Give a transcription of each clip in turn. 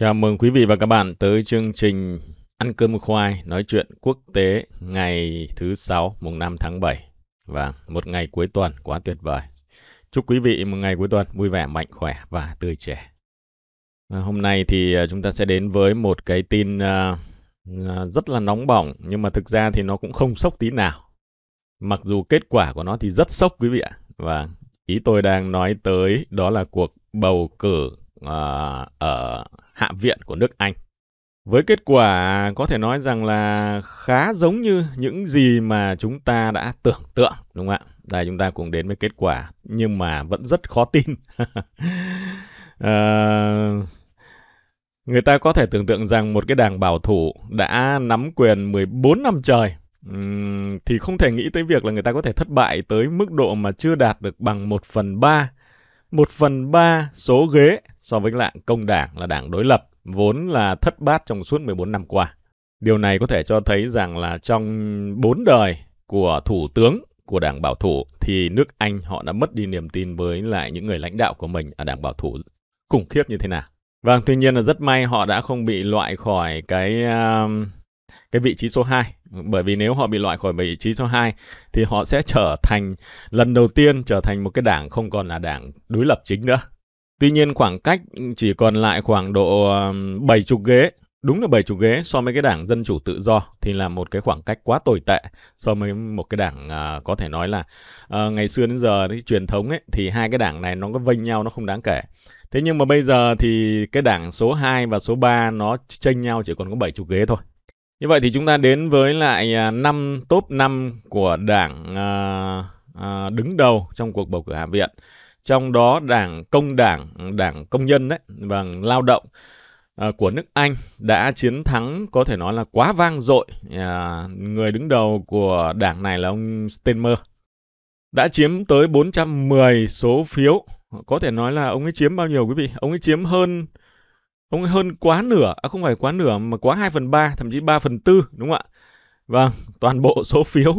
Chào mừng quý vị và các bạn tới chương trình Ăn cơm khoai nói chuyện quốc tế ngày thứ sáu mùng 5 tháng 7 và một ngày cuối tuần quá tuyệt vời. Chúc quý vị một ngày cuối tuần vui vẻ, mạnh khỏe và tươi trẻ. À, hôm nay thì à, chúng ta sẽ đến với một cái tin uh, rất là nóng bỏng nhưng mà thực ra thì nó cũng không sốc tí nào. Mặc dù kết quả của nó thì rất sốc quý vị ạ. Và ý tôi đang nói tới đó là cuộc bầu cử uh, ở Hạ viện của nước Anh. Với kết quả có thể nói rằng là khá giống như những gì mà chúng ta đã tưởng tượng, đúng không ạ? Đây chúng ta cùng đến với kết quả, nhưng mà vẫn rất khó tin. à, người ta có thể tưởng tượng rằng một cái đảng bảo thủ đã nắm quyền 14 năm trời thì không thể nghĩ tới việc là người ta có thể thất bại tới mức độ mà chưa đạt được bằng 1 phần 3 1 phần 3 số ghế so với lạng công đảng là đảng đối lập, vốn là thất bát trong suốt 14 năm qua. Điều này có thể cho thấy rằng là trong 4 đời của thủ tướng của đảng bảo thủ thì nước Anh họ đã mất đi niềm tin với lại những người lãnh đạo của mình ở đảng bảo thủ khủng khiếp như thế nào. Vâng, tuy nhiên là rất may họ đã không bị loại khỏi cái uh, cái vị trí số 2 bởi vì nếu họ bị loại khỏi vị trí số 2 thì họ sẽ trở thành lần đầu tiên trở thành một cái đảng không còn là đảng đối lập chính nữa. Tuy nhiên khoảng cách chỉ còn lại khoảng độ 70 um, ghế, đúng là 70 ghế so với cái đảng dân chủ tự do thì là một cái khoảng cách quá tồi tệ so với một cái đảng à, có thể nói là à, ngày xưa đến giờ cái truyền thống ấy thì hai cái đảng này nó có vênh nhau nó không đáng kể. Thế nhưng mà bây giờ thì cái đảng số 2 và số 3 nó tranh nhau chỉ còn có 70 ghế thôi. Như vậy thì chúng ta đến với lại à, năm top 5 của đảng à, à, đứng đầu trong cuộc bầu cử Hạ viện. Trong đó đảng công đảng, đảng công nhân đấy và vâng, lao động của nước Anh đã chiến thắng có thể nói là quá vang dội. người đứng đầu của đảng này là ông Stenmer đã chiếm tới 410 số phiếu. Có thể nói là ông ấy chiếm bao nhiêu quý vị? Ông ấy chiếm hơn ông ấy hơn quá nửa à không phải quá nửa mà quá 2 phần 3 thậm chí 3 phần 4 đúng không ạ Vâng, toàn bộ số phiếu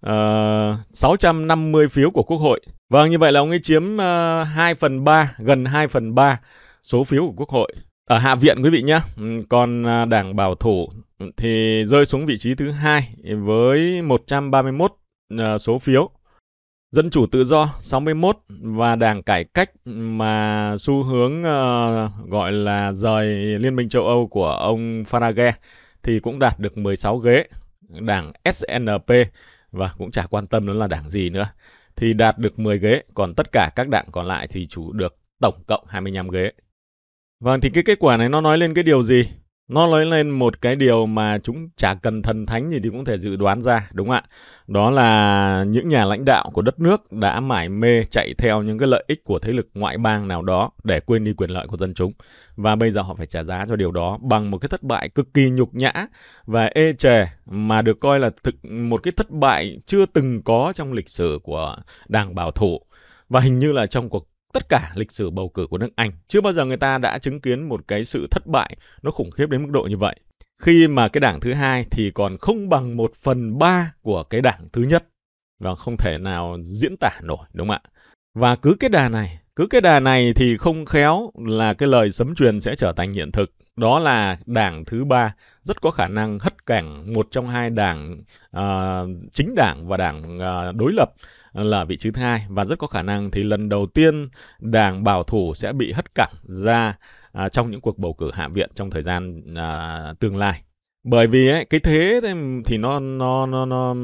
ờ, uh, 650 phiếu của Quốc hội. Vâng, như vậy là ông ấy chiếm uh, ờ, 2 phần 3, gần 2 phần 3 số phiếu của Quốc hội. Ở Hạ viện quý vị nhé, ừ, còn uh, đảng bảo thủ thì rơi xuống vị trí thứ hai với 131 uh, ờ, số phiếu. Dân chủ tự do 61 và đảng cải cách mà xu hướng uh, gọi là rời Liên minh châu Âu của ông Farage thì cũng đạt được 16 ghế. Đảng SNP và cũng chả quan tâm nó là đảng gì nữa thì đạt được 10 ghế, còn tất cả các đảng còn lại thì chủ được tổng cộng 25 ghế. Vâng thì cái kết quả này nó nói lên cái điều gì? Nó nói lên một cái điều mà chúng chả cần thần thánh gì thì cũng thể dự đoán ra, đúng không ạ? Đó là những nhà lãnh đạo của đất nước đã mải mê chạy theo những cái lợi ích của thế lực ngoại bang nào đó để quên đi quyền lợi của dân chúng. Và bây giờ họ phải trả giá cho điều đó bằng một cái thất bại cực kỳ nhục nhã và ê chề mà được coi là thực một cái thất bại chưa từng có trong lịch sử của Đảng Bảo thủ. Và hình như là trong cuộc tất cả lịch sử bầu cử của nước Anh. Chưa bao giờ người ta đã chứng kiến một cái sự thất bại nó khủng khiếp đến mức độ như vậy. Khi mà cái đảng thứ hai thì còn không bằng một phần ba của cái đảng thứ nhất và không thể nào diễn tả nổi đúng không ạ? Và cứ cái đà này, cứ cái đà này thì không khéo là cái lời sấm truyền sẽ trở thành hiện thực đó là đảng thứ ba rất có khả năng hất cảnh một trong hai đảng uh, chính đảng và đảng uh, đối lập ờ, là vị trí thứ hai và rất có khả năng thì lần đầu tiên đảng bảo thủ sẽ bị hất cẳng ra à, trong những cuộc bầu cử hạ viện trong thời gian à, tương lai bởi vì ấy, cái thế thì nó nó nó nó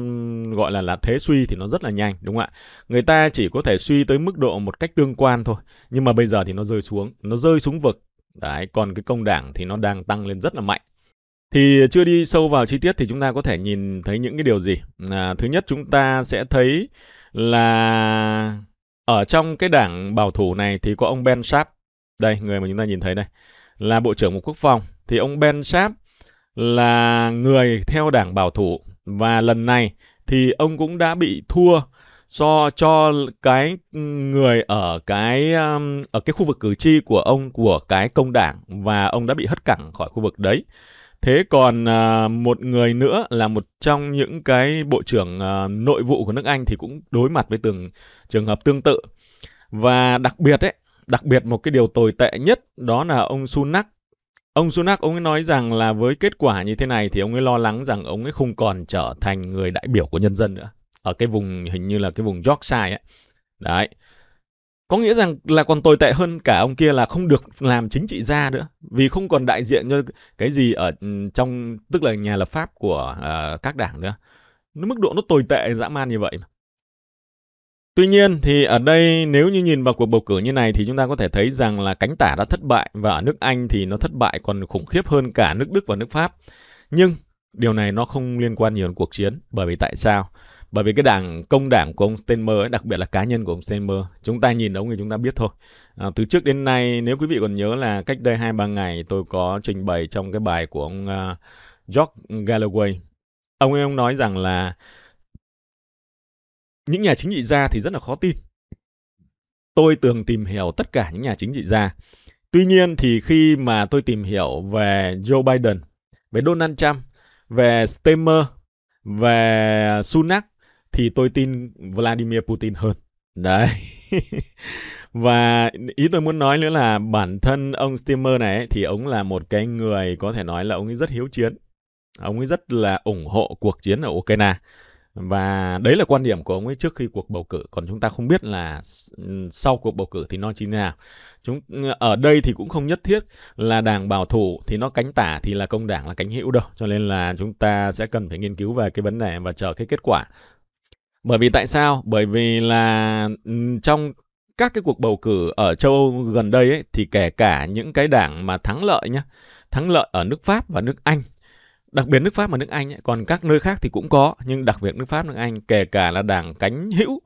gọi là là thế suy thì nó rất là nhanh đúng không ạ người ta chỉ có thể suy tới mức độ một cách tương quan thôi nhưng mà bây giờ thì nó rơi xuống nó rơi xuống vực Đấy, còn cái công đảng thì nó đang tăng lên rất là mạnh. Thì chưa đi sâu vào chi tiết thì chúng ta có thể nhìn thấy những cái điều gì? À, thứ nhất chúng ta sẽ thấy là ở trong cái đảng bảo thủ này thì có ông Ben Sharp. Đây, người mà chúng ta nhìn thấy đây. Là Bộ trưởng Bộ Quốc phòng. Thì ông Ben Sharp là người theo đảng bảo thủ. Và lần này thì ông cũng đã bị thua so cho cái người ở cái um, ở cái khu vực cử tri của ông của cái công đảng và ông đã bị hất cẳng khỏi khu vực đấy. Thế còn à, một người nữa là một trong những cái bộ trưởng à, nội vụ của nước Anh thì cũng đối mặt với từng trường hợp tương tự. Và đặc biệt ấy, đặc biệt một cái điều tồi tệ nhất đó là ông Sunak. Ông Sunak ông ấy nói rằng là với kết quả như thế này thì ông ấy lo lắng rằng ông ấy không còn trở thành người đại biểu của nhân dân nữa ở cái vùng hình như là cái vùng Yorkshire ấy. Đấy. Có nghĩa rằng là còn tồi tệ hơn cả ông kia là không được làm chính trị gia nữa, vì không còn đại diện cho cái gì ở ừ, trong tức là nhà lập pháp của uh, các đảng nữa. Nó mức độ nó tồi tệ dã man như vậy mà. Tuy nhiên thì ở đây nếu như nhìn vào cuộc bầu cử như này thì chúng ta có thể thấy rằng là cánh tả đã thất bại và ở nước Anh thì nó thất bại còn khủng khiếp hơn cả nước Đức và nước Pháp. Nhưng điều này nó không liên quan nhiều đến cuộc chiến bởi vì tại sao? Bởi vì cái đảng công đảng của ông Steinmeier, ấy, đặc biệt là cá nhân của ông Steinmeier, chúng ta nhìn ông thì chúng ta biết thôi. À, từ trước đến nay, nếu quý vị còn nhớ là cách đây hai ba ngày tôi có trình bày trong cái bài của ông uh, George Galloway. Ông ấy ông nói rằng là những nhà chính trị gia thì rất là khó tin. Tôi từng tìm hiểu tất cả những nhà chính trị gia. Tuy nhiên thì khi mà tôi tìm hiểu về Joe Biden, về Donald Trump, về Stemmer, về Sunak thì tôi tin Vladimir Putin hơn. Đấy. và ý tôi muốn nói nữa là bản thân ông Steamer này ấy, thì ông là một cái người có thể nói là ông ấy rất hiếu chiến. Ông ấy rất là ủng hộ cuộc chiến ở Ukraine. Và đấy là quan điểm của ông ấy trước khi cuộc bầu cử. Còn chúng ta không biết là sau cuộc bầu cử thì nó như thế nào. Chúng, ờ, ở đây thì cũng không nhất thiết là đảng bảo thủ thì nó cánh tả thì là công đảng là cánh hữu đâu. Cho nên là chúng ta sẽ cần phải nghiên cứu về cái vấn đề và chờ cái kết quả bởi vì tại sao? Bởi vì là ừ, trong các cái cuộc bầu cử ở châu Âu gần đây ấy, thì kể cả những cái đảng mà thắng lợi nhá, thắng lợi ở nước Pháp và nước Anh. Đặc biệt nước Pháp và nước Anh ấy, còn các nơi khác thì cũng có, nhưng đặc biệt nước Pháp nước Anh kể cả là đảng cánh hữu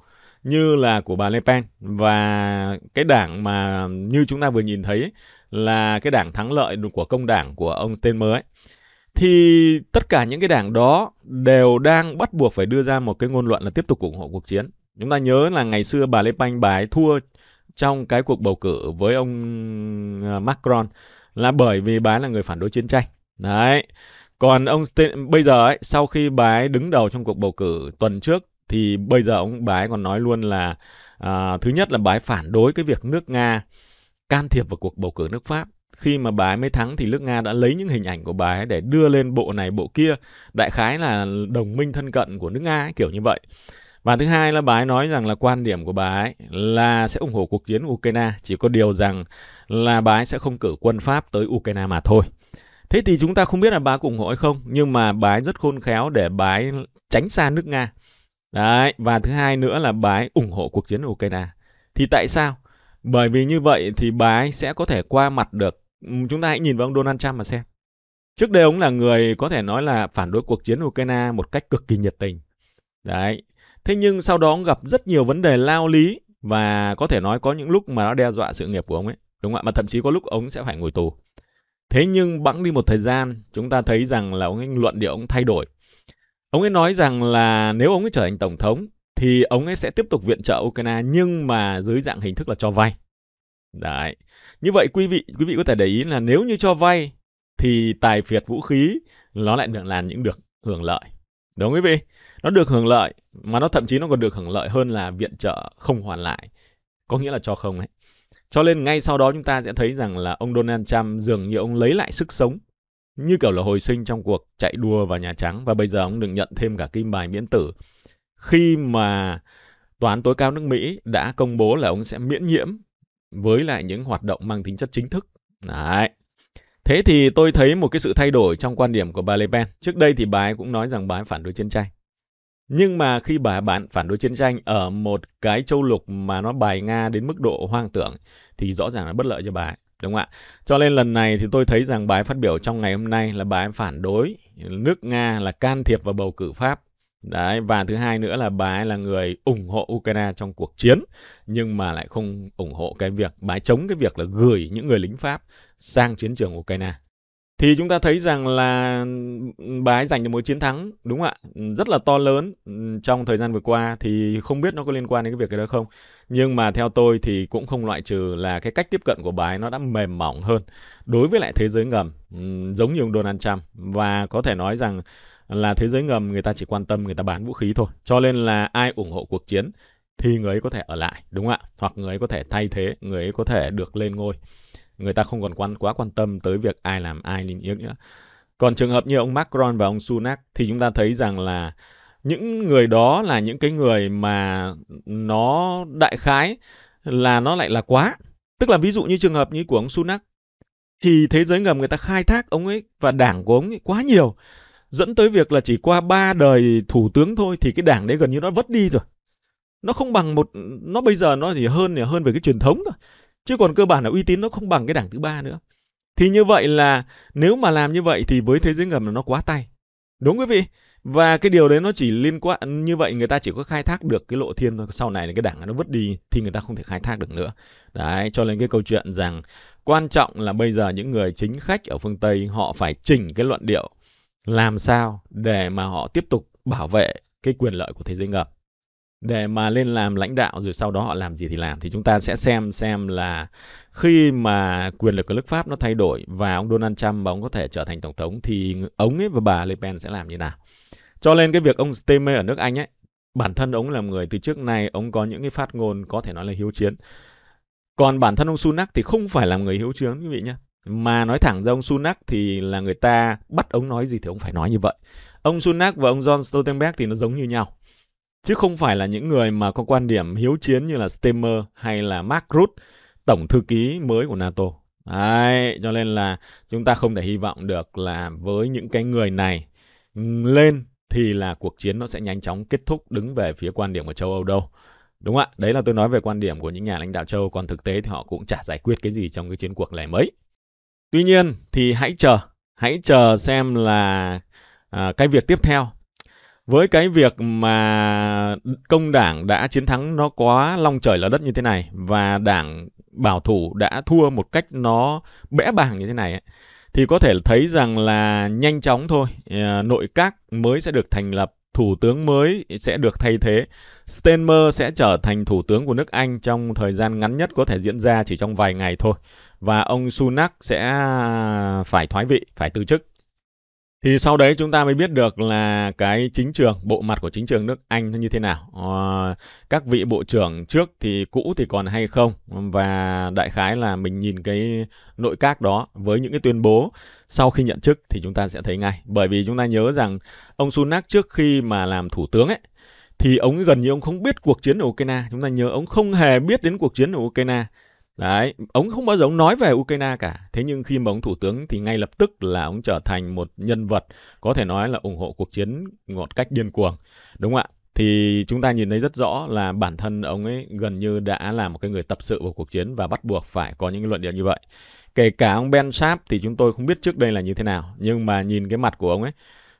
như là của bà Le Pen và cái đảng mà như chúng ta vừa nhìn thấy ấy, là cái đảng thắng lợi của công đảng của ông Steinmeier ấy, thì tất cả những cái đảng đó đều đang bắt buộc phải đưa ra một cái ngôn luận là tiếp tục ủng hộ cuộc chiến. Chúng ta nhớ là ngày xưa bà Le Pen bà ấy thua trong cái cuộc bầu cử với ông à, Macron là bởi vì bà ấy là người phản đối chiến tranh. Đấy. Còn ông Sten, bây giờ ấy, sau khi bà ấy đứng đầu trong cuộc bầu cử tuần trước thì bây giờ ông bà ấy còn nói luôn là à, thứ nhất là bà ấy phản đối cái việc nước Nga can thiệp vào cuộc bầu cử nước Pháp khi mà bà ấy mới thắng thì nước Nga đã lấy những hình ảnh của bà ấy để đưa lên bộ này bộ kia, đại khái là đồng minh thân cận của nước Nga ấy, kiểu như vậy. Và thứ hai là bà ấy nói rằng là quan điểm của bà ấy là sẽ ủng hộ cuộc chiến Ukraine, chỉ có điều rằng là bà ấy sẽ không cử quân Pháp tới Ukraine mà thôi. Thế thì chúng ta không biết là bà ủng hộ hay không, nhưng mà bà ấy rất khôn khéo để bà ấy tránh xa nước Nga. Đấy, và thứ hai nữa là bà ấy ủng hộ cuộc chiến Ukraine. Thì tại sao? Bởi vì như vậy thì bà ấy sẽ có thể qua mặt được chúng ta hãy nhìn vào ông Donald Trump mà xem. Trước đây ông là người có thể nói là phản đối cuộc chiến Ukraine một cách cực kỳ nhiệt tình. Đấy. Thế nhưng sau đó ông gặp rất nhiều vấn đề lao lý và có thể nói có những lúc mà nó đe dọa sự nghiệp của ông ấy. Đúng không ạ? Mà thậm chí có lúc ông sẽ phải ngồi tù. Thế nhưng bẵng đi một thời gian, chúng ta thấy rằng là ông ấy luận điệu ông thay đổi. Ông ấy nói rằng là nếu ông ấy trở thành tổng thống thì ông ấy sẽ tiếp tục viện trợ Ukraine nhưng mà dưới dạng hình thức là cho vay. Đấy. Như vậy quý vị quý vị có thể để ý là nếu như cho vay thì tài phiệt vũ khí nó lại được làm những được hưởng lợi. Đúng không quý vị? Nó được hưởng lợi mà nó thậm chí nó còn được hưởng lợi hơn là viện trợ không hoàn lại. Có nghĩa là cho không ấy. Cho nên ngay sau đó chúng ta sẽ thấy rằng là ông Donald Trump dường như ông lấy lại sức sống như kiểu là hồi sinh trong cuộc chạy đua vào Nhà Trắng và bây giờ ông được nhận thêm cả kim bài miễn tử. Khi mà Tòa án tối cao nước Mỹ đã công bố là ông sẽ miễn nhiễm với lại những hoạt động mang tính chất chính thức. Đấy. Thế thì tôi thấy một cái sự thay đổi trong quan điểm của bà Le Pen. Trước đây thì bà ấy cũng nói rằng bà ấy phản đối chiến tranh. Nhưng mà khi bà bạn phản đối chiến tranh ở một cái châu lục mà nó bài Nga đến mức độ hoang tưởng thì rõ ràng là bất lợi cho bà ấy. Đúng không ạ? Cho nên lần này thì tôi thấy rằng bà ấy phát biểu trong ngày hôm nay là bà ấy phản đối nước Nga là can thiệp vào bầu cử Pháp Đấy, và thứ hai nữa là bà ấy là người ủng hộ Ukraine trong cuộc chiến nhưng mà lại không ủng hộ cái việc bà ấy chống cái việc là gửi những người lính Pháp sang chiến trường Ukraine. Thì chúng ta thấy rằng là bà ấy giành được một chiến thắng đúng không ạ? Rất là to lớn ừ, trong thời gian vừa qua thì không biết nó có liên quan đến cái việc cái đó không. Nhưng mà theo tôi thì cũng không loại trừ là cái cách tiếp cận của bà ấy nó đã mềm mỏng hơn đối với lại thế giới ngầm ừ, giống như ông Donald Trump và có thể nói rằng là thế giới ngầm người ta chỉ quan tâm người ta bán vũ khí thôi. Cho nên là ai ủng hộ cuộc chiến thì người ấy có thể ở lại, đúng không ạ? Hoặc người ấy có thể thay thế, người ấy có thể được lên ngôi. Người ta không còn quan quá quan tâm tới việc ai làm ai lên yếu nữa. Còn trường hợp như ông Macron và ông Sunak thì chúng ta thấy rằng là những người đó là những cái người mà nó đại khái là nó lại là quá. Tức là ví dụ như trường hợp như của ông Sunak thì thế giới ngầm người ta khai thác ông ấy và đảng của ông ấy quá nhiều dẫn tới việc là chỉ qua ba đời thủ tướng thôi thì cái đảng đấy gần như nó vất đi rồi nó không bằng một nó bây giờ nó chỉ hơn thì hơn về cái truyền thống thôi chứ còn cơ bản là uy tín nó không bằng cái đảng thứ ba nữa thì như vậy là nếu mà làm như vậy thì với thế giới ngầm là nó quá tay đúng quý vị và cái điều đấy nó chỉ liên quan như vậy người ta chỉ có khai thác được cái lộ thiên thôi sau này là cái đảng nó vứt đi thì người ta không thể khai thác được nữa đấy cho nên cái câu chuyện rằng quan trọng là bây giờ những người chính khách ở phương tây họ phải chỉnh cái luận điệu làm sao để mà họ tiếp tục bảo vệ cái quyền lợi của thế giới ngầm để mà lên làm lãnh đạo rồi sau đó họ làm gì thì làm thì chúng ta sẽ xem xem là khi mà quyền lực của nước Pháp nó thay đổi và ông Donald Trump và ông có thể trở thành tổng thống thì ông ấy và bà Le Pen sẽ làm như nào. Cho nên cái việc ông Stemmer ở nước Anh ấy, bản thân ông là người từ trước nay ông có những cái phát ngôn có thể nói là hiếu chiến. Còn bản thân ông Sunak thì không phải là người hiếu chiến quý vị nhé. Mà nói thẳng ra ông Sunak thì là người ta bắt ông nói gì thì ông phải nói như vậy. Ông Sunak và ông John Stoltenberg thì nó giống như nhau. Chứ không phải là những người mà có quan điểm hiếu chiến như là Stemmer hay là Mark Rutte, tổng thư ký mới của NATO. Đấy, cho nên là chúng ta không thể hy vọng được là với những cái người này lên thì là cuộc chiến nó sẽ nhanh chóng kết thúc đứng về phía quan điểm của châu Âu đâu. Đúng ạ, đấy là tôi nói về quan điểm của những nhà lãnh đạo châu Âu, còn thực tế thì họ cũng chả giải quyết cái gì trong cái chiến cuộc này mấy. Tuy nhiên thì hãy chờ, hãy chờ xem là à, cái việc tiếp theo. Với cái việc mà công đảng đã chiến thắng nó quá long trời lở đất như thế này và đảng bảo thủ đã thua một cách nó bẽ bàng như thế này ấy, thì có thể thấy rằng là nhanh chóng thôi à, nội các mới sẽ được thành lập thủ tướng mới sẽ được thay thế. Stenmer sẽ trở thành thủ tướng của nước Anh trong thời gian ngắn nhất có thể diễn ra chỉ trong vài ngày thôi. Và ông Sunak sẽ phải thoái vị, phải từ chức. Thì sau đấy chúng ta mới biết được là cái chính trường, bộ mặt của chính trường nước Anh như thế nào. Ờ, các vị bộ trưởng trước thì cũ thì còn hay không. Và đại khái là mình nhìn cái nội các đó với những cái tuyên bố sau khi nhận chức thì chúng ta sẽ thấy ngay. Bởi vì chúng ta nhớ rằng ông Sunak trước khi mà làm thủ tướng ấy, thì ông gần như ông không biết cuộc chiến ở Ukraine. Chúng ta nhớ ông không hề biết đến cuộc chiến ở Ukraine. Đấy, ông không bao giờ ông nói về Ukraine cả. Thế nhưng khi mà ông thủ tướng thì ngay lập tức là ông trở thành một nhân vật có thể nói là ủng hộ cuộc chiến một cách điên cuồng. Đúng không ạ? Thì chúng ta nhìn thấy rất rõ là bản thân ông ấy gần như đã là một cái người tập sự vào cuộc chiến và bắt buộc phải có những luận điệu như vậy. Kể cả ông Ben Sharp thì chúng tôi không biết trước đây là như thế nào, nhưng mà nhìn cái mặt của ông ấy,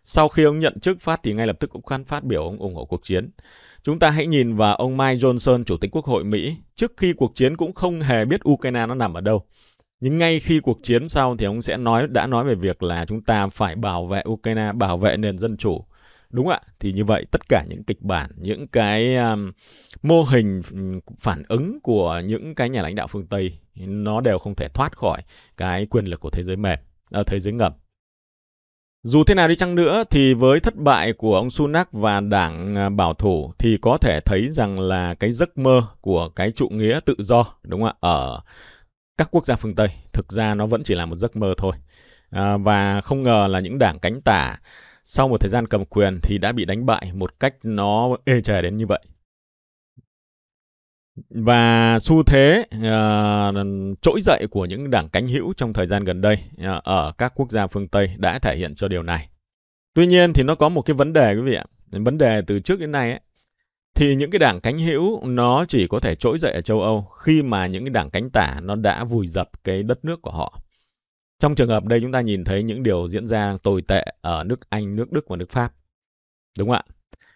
sau khi ông nhận chức phát thì ngay lập tức cũng khán phát biểu ông ủng hộ cuộc chiến. Chúng ta hãy nhìn vào ông Mike Johnson, Chủ tịch Quốc hội Mỹ, trước khi cuộc chiến cũng không hề biết Ukraine nó nằm ở đâu. Nhưng ngay khi cuộc chiến sau thì ông sẽ nói đã nói về việc là chúng ta phải bảo vệ Ukraine, bảo vệ nền dân chủ. Đúng ạ, thì như vậy tất cả những kịch bản, những cái um, mô hình phản ứng của những cái nhà lãnh đạo phương Tây nó đều không thể thoát khỏi cái quyền lực của thế giới mềm, à, thế giới ngầm. Dù thế nào đi chăng nữa thì với thất bại của ông Sunak và đảng à, bảo thủ thì có thể thấy rằng là cái giấc mơ của cái trụ nghĩa tự do đúng không ạ ở các quốc gia phương Tây thực ra nó vẫn chỉ là một giấc mơ thôi. À, và không ngờ là những đảng cánh tả sau một thời gian cầm quyền thì đã bị đánh bại một cách nó ê chề đến như vậy và xu thế uh, trỗi dậy của những đảng cánh hữu trong thời gian gần đây uh, ở các quốc gia phương Tây đã thể hiện cho điều này. Tuy nhiên thì nó có một cái vấn đề quý vị ạ. Vấn đề từ trước đến nay ấy, thì những cái đảng cánh hữu nó chỉ có thể trỗi dậy ở châu Âu khi mà những cái đảng cánh tả nó đã vùi dập cái đất nước của họ. Trong trường hợp đây chúng ta nhìn thấy những điều diễn ra tồi tệ ở nước Anh, nước Đức và nước Pháp. Đúng không ạ?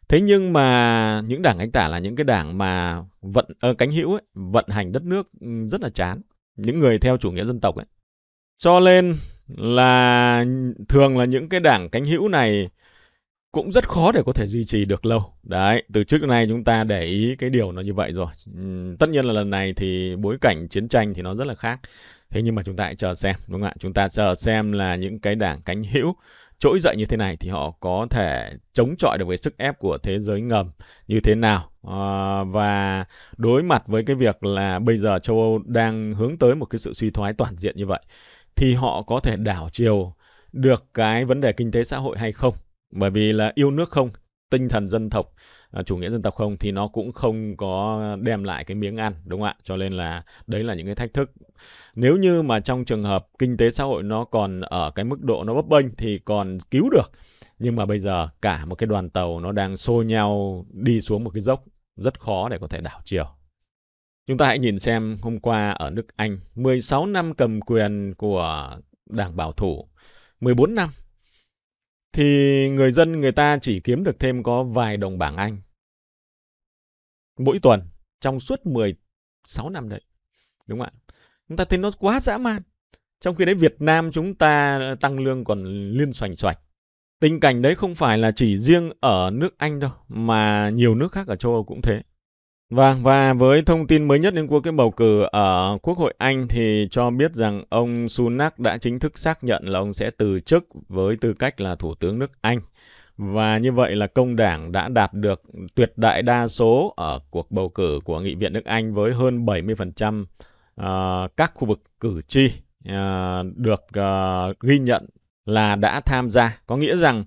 Thế nhưng mà những đảng cánh tả là những cái đảng mà vận ờ, cánh hữu ấy, vận hành đất nước ừ, rất là chán. Những người theo chủ nghĩa dân tộc ấy. Cho nên là thường là những cái đảng cánh hữu này cũng rất khó để có thể duy trì được lâu. Đấy, từ trước đến nay chúng ta để ý cái điều nó như vậy rồi. Ừ, tất nhiên là lần này thì bối cảnh chiến tranh thì nó rất là khác. Thế nhưng mà chúng ta hãy chờ xem, đúng không ạ? Chúng ta chờ xem là những cái đảng cánh hữu trỗi dậy như thế này thì họ có thể chống chọi được với sức ép của thế giới ngầm như thế nào à, và đối mặt với cái việc là bây giờ châu Âu đang hướng tới một cái sự suy thoái toàn diện như vậy thì họ có thể đảo chiều được cái vấn đề kinh tế xã hội hay không bởi vì là yêu nước không tinh thần dân tộc À, chủ nghĩa dân tộc không thì nó cũng không có đem lại cái miếng ăn đúng không ạ cho nên là đấy là những cái thách thức nếu như mà trong trường hợp kinh tế xã hội nó còn ở cái mức độ nó bấp bênh thì còn cứu được nhưng mà bây giờ cả một cái đoàn tàu nó đang xô nhau đi xuống một cái dốc rất khó để có thể đảo chiều Chúng ta hãy nhìn xem hôm qua ở nước Anh, 16 năm cầm quyền của Đảng Bảo thủ, 14 năm thì người dân người ta chỉ kiếm được thêm có vài đồng bảng Anh. Mỗi tuần, trong suốt 16 năm đấy. Đúng không ạ? Chúng ta thấy nó quá dã man. Trong khi đấy Việt Nam chúng ta tăng lương còn liên xoành xoạch. Tình cảnh đấy không phải là chỉ riêng ở nước Anh đâu, mà nhiều nước khác ở châu Âu cũng thế. Vâng, và với thông tin mới nhất đến cuộc cái bầu cử ở Quốc hội Anh thì cho biết rằng ông Sunak đã chính thức xác nhận là ông sẽ từ chức với tư cách là Thủ tướng nước Anh. Và như vậy là công đảng đã đạt được tuyệt đại đa số ở cuộc bầu cử của Nghị viện nước Anh với hơn 70% ờ, các khu vực cử tri ờ, được ờ, ghi nhận là đã tham gia. Có nghĩa rằng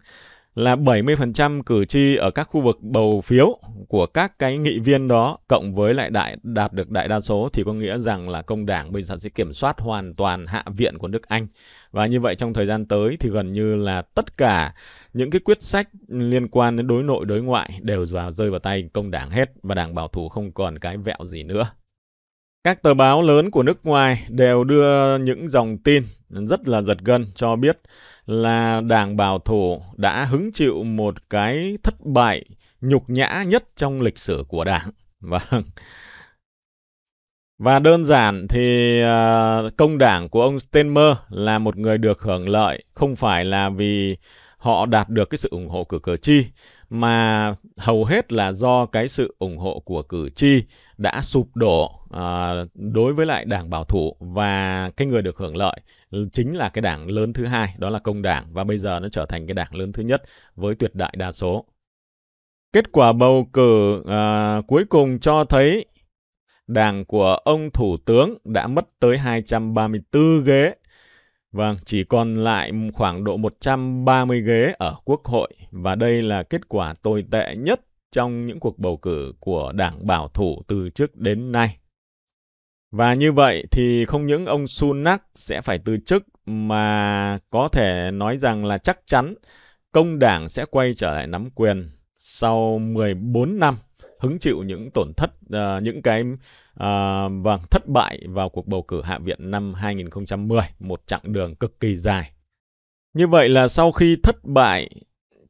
là 70% cử tri ở các khu vực bầu phiếu của các cái nghị viên đó cộng với lại đại đạt được đại đa số thì có nghĩa rằng là công đảng bây giờ sẽ kiểm soát hoàn toàn hạ viện của nước Anh. Và như vậy trong thời gian tới thì gần như là tất cả những cái quyết sách liên quan đến đối nội đối ngoại đều vào rơi vào tay công đảng hết và đảng bảo thủ không còn cái vẹo gì nữa. Các tờ báo lớn của nước ngoài đều đưa những dòng tin rất là giật gân cho biết là Đảng Bảo thủ đã hứng chịu một cái thất bại nhục nhã nhất trong lịch sử của Đảng. và vâng. Và đơn giản thì à, công đảng của ông Stenmer là một người được hưởng lợi không phải là vì họ đạt được cái sự ủng hộ của cử tri mà hầu hết là do cái sự ủng hộ của cử tri đã sụp đổ à, đối với lại đảng bảo thủ và cái người được hưởng lợi chính là cái đảng lớn thứ hai đó là công đảng và bây giờ nó trở thành cái đảng lớn thứ nhất với tuyệt đại đa số kết quả bầu cử à, cuối cùng cho thấy đảng của ông thủ tướng đã mất tới 234 ghế Vâng, chỉ còn lại khoảng độ 130 ghế ở Quốc hội và đây là kết quả tồi tệ nhất trong những cuộc bầu cử của đảng bảo thủ từ trước đến nay. Và như vậy thì không những ông Sunak sẽ phải từ chức mà có thể nói rằng là chắc chắn công đảng sẽ quay trở lại nắm quyền sau 14 năm hứng chịu những tổn thất à, những cái vâng thất bại vào cuộc bầu cử hạ viện năm 2010, một chặng đường cực kỳ dài. Như vậy là sau khi thất bại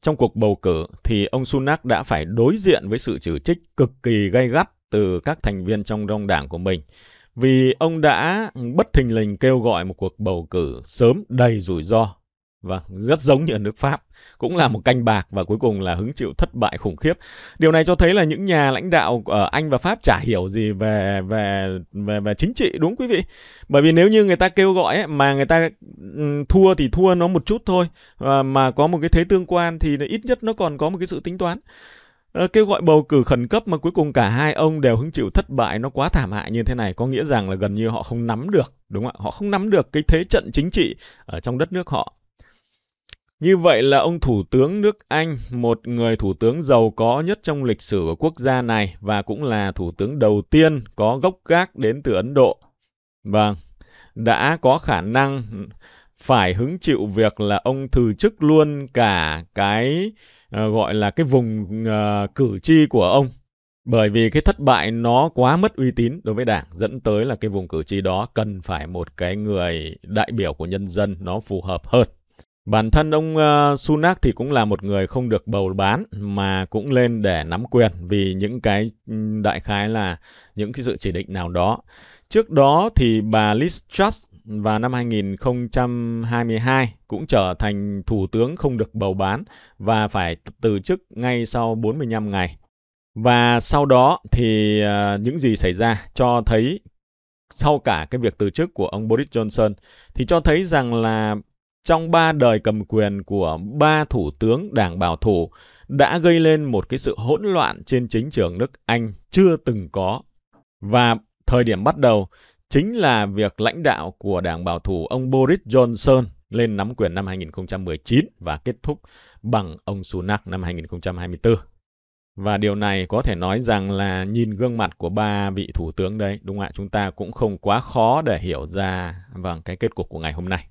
trong cuộc bầu cử thì ông Sunak đã phải đối diện với sự chỉ trích cực kỳ gay gắt từ các thành viên trong trong đảng của mình vì ông đã bất thình lình kêu gọi một cuộc bầu cử sớm đầy rủi ro Vâng, rất giống như ở nước Pháp, cũng là ừ. một canh bạc và cuối cùng là hứng chịu thất bại khủng khiếp. Điều này cho thấy là những nhà lãnh đạo ở Anh và Pháp chả hiểu gì về về về về chính trị đúng quý vị. Bởi vì nếu như người ta kêu gọi ấy, mà người ta ừ, thua thì thua nó một chút thôi, à, mà có một cái thế tương quan thì ít nhất nó còn có một cái sự tính toán ờ, kêu gọi bầu cử khẩn cấp mà cuối cùng cả hai ông đều hứng chịu thất bại nó quá thảm hại như thế này có nghĩa rằng là gần như họ không nắm được đúng không ạ họ không nắm được cái thế trận chính trị ở trong đất nước họ như vậy là ông Thủ tướng nước Anh, một người Thủ tướng giàu có nhất trong lịch sử của quốc gia này và cũng là Thủ tướng đầu tiên có gốc gác đến từ Ấn Độ. Vâng, đã có khả năng phải hứng chịu việc là ông từ chức luôn cả cái uh, gọi là cái vùng uh, cử tri của ông bởi vì cái thất bại nó quá mất uy tín đối với đảng dẫn tới là cái vùng cử tri đó cần phải một cái người đại biểu của nhân dân nó phù hợp hơn Bản thân ông ờ, Sunak thì cũng là một người không được bầu bán mà cũng lên để nắm quyền vì những cái đại khái là những cái sự chỉ định nào đó. Trước đó thì bà Liz Truss và năm 2022 cũng trở thành thủ tướng không được bầu bán và phải từ chức ngay sau 45 ngày. Và sau đó thì ờ, những gì xảy ra cho thấy sau cả cái việc từ chức của ông Boris Johnson thì cho thấy rằng là trong ba đời cầm quyền của ba thủ tướng đảng bảo thủ đã gây lên một cái sự hỗn loạn trên chính trường nước Anh chưa từng có. Và thời điểm bắt đầu chính là việc lãnh đạo của đảng bảo thủ ông Boris Johnson lên nắm quyền năm 2019 và kết thúc bằng ông Sunak năm 2024. Và điều này có thể nói rằng là nhìn gương mặt của ba vị thủ tướng đấy, đúng không ạ? Chúng ta cũng không quá khó để hiểu ra vâng cái kết cục của ngày hôm nay.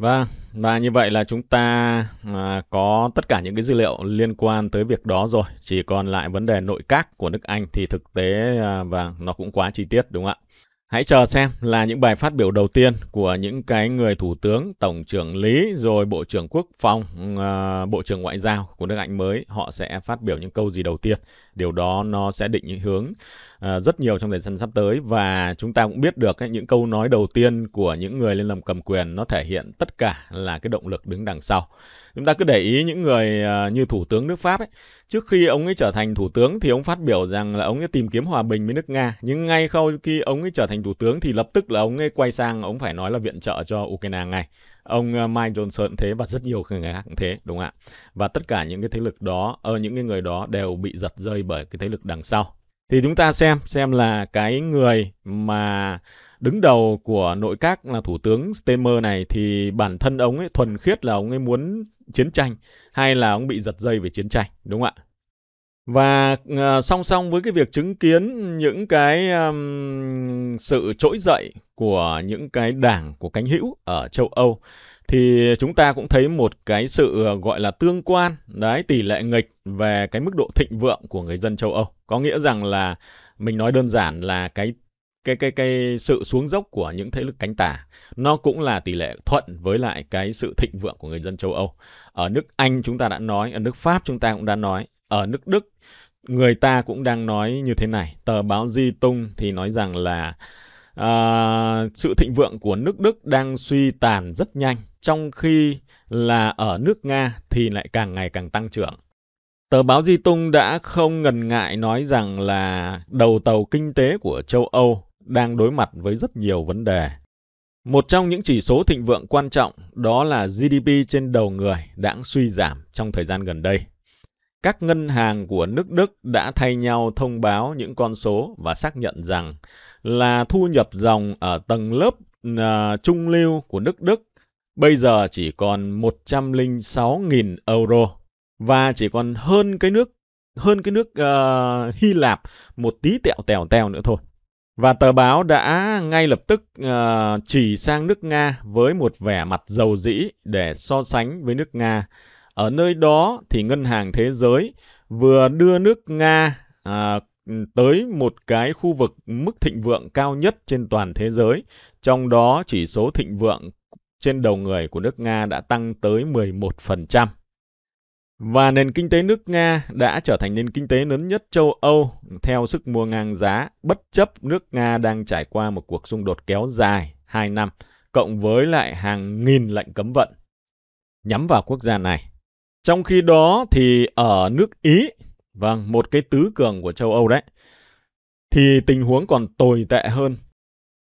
Vâng, và như vậy là chúng ta à, có tất cả những cái dữ liệu liên quan tới việc đó rồi. Chỉ còn lại vấn đề nội các của nước Anh thì thực tế à, và vâng, nó cũng quá chi tiết đúng không ạ? Hãy chờ xem là những bài phát biểu đầu tiên của những cái người thủ tướng, tổng trưởng lý, rồi bộ trưởng quốc phòng, à, bộ trưởng ngoại giao của nước Anh mới. Họ sẽ phát biểu những câu gì đầu tiên. Điều đó nó sẽ định những hướng Ờ, rất nhiều trong thời gian sắp tới và chúng ta cũng biết được ấy, những câu nói đầu tiên của những người lên làm cầm quyền nó thể hiện tất cả là cái động lực đứng đằng sau. Chúng ta cứ để ý những người ờ, như thủ tướng nước Pháp ấy, trước khi ông ấy trở thành thủ tướng thì ông phát biểu rằng là ông ấy tìm kiếm hòa bình với nước Nga, nhưng ngay sau khi ông ấy trở thành thủ tướng thì lập tức là ông ấy quay sang ông phải nói là viện trợ cho Ukraine ngay ông ờ, Mike Johnson thế và rất nhiều người khác cũng thế đúng không ạ và tất cả những cái thế lực đó ở những cái người đó đều bị giật rơi bởi cái thế lực đằng sau thì chúng ta xem xem là cái người mà đứng đầu của nội các là thủ tướng Stemmer này thì bản thân ông ấy thuần khiết là ông ấy muốn chiến tranh hay là ông bị giật dây về chiến tranh đúng không ạ? Và ờ, song song với cái việc chứng kiến những cái um, sự trỗi dậy của những cái đảng của cánh hữu ở châu Âu thì chúng ta cũng thấy một cái sự ờ, gọi là tương quan đấy tỷ lệ nghịch về cái mức độ thịnh vượng của người dân châu Âu có nghĩa rằng là mình nói đơn giản là cái cái cái cái sự xuống dốc của những thế lực cánh tả nó cũng là tỷ lệ thuận với lại cái sự thịnh vượng của người dân châu Âu ở nước Anh chúng ta đã nói ở nước Pháp chúng ta cũng đã nói ở nước Đức người ta cũng đang nói như thế này tờ báo Di Tung thì nói rằng là à, sự thịnh vượng của nước Đức đang suy tàn rất nhanh trong khi là ở nước Nga thì lại càng ngày càng tăng trưởng. Tờ báo Di Tung đã không ngần ngại nói rằng là đầu tàu kinh tế của châu Âu đang đối mặt với rất nhiều vấn đề. Một trong những chỉ số thịnh vượng quan trọng đó là GDP trên đầu người đã suy giảm trong thời gian gần đây. Các ngân hàng của nước Đức đã thay nhau thông báo những con số và xác nhận rằng là thu nhập dòng ở tầng lớp uh, trung lưu của nước Đức bây giờ chỉ còn 106.000 euro và chỉ còn hơn cái nước hơn cái nước uh, Hy Lạp một tí tẹo tèo tèo nữa thôi. Và tờ báo đã ngay lập tức uh, chỉ sang nước Nga với một vẻ mặt giàu dĩ để so sánh với nước Nga. Ở nơi đó thì Ngân hàng Thế giới vừa đưa nước Nga uh, tới một cái khu vực mức thịnh vượng cao nhất trên toàn thế giới, trong đó chỉ số thịnh vượng trên đầu người của nước Nga đã tăng tới 11%. Và nền kinh tế nước Nga đã trở thành nền kinh tế lớn nhất châu Âu theo sức mua ngang giá, bất chấp nước Nga đang trải qua một cuộc xung đột kéo dài 2 năm, cộng với lại hàng nghìn lệnh cấm vận nhắm vào quốc gia này. Trong khi đó thì ở nước Ý, vâng, một cái tứ cường của châu Âu đấy, thì tình huống còn tồi tệ hơn.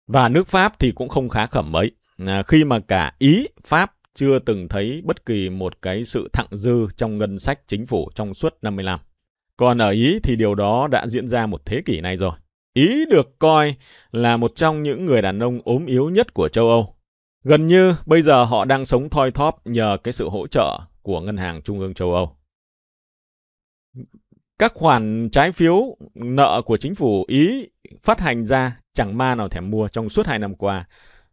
Và nước Pháp thì cũng không khá khẩm mấy. À, khi mà cả Ý, Pháp chưa từng thấy bất kỳ một cái sự thặng dư trong ngân sách chính phủ trong suốt 50 năm. Còn ở Ý thì điều đó đã diễn ra một thế kỷ này rồi. Ý được coi là một trong những người đàn ông ốm yếu nhất của châu Âu. Gần như bây giờ họ đang sống thoi thóp nhờ cái sự hỗ trợ của Ngân hàng Trung ương châu Âu. Các khoản trái phiếu nợ của chính phủ Ý phát hành ra chẳng ma nào thèm mua trong suốt hai năm qua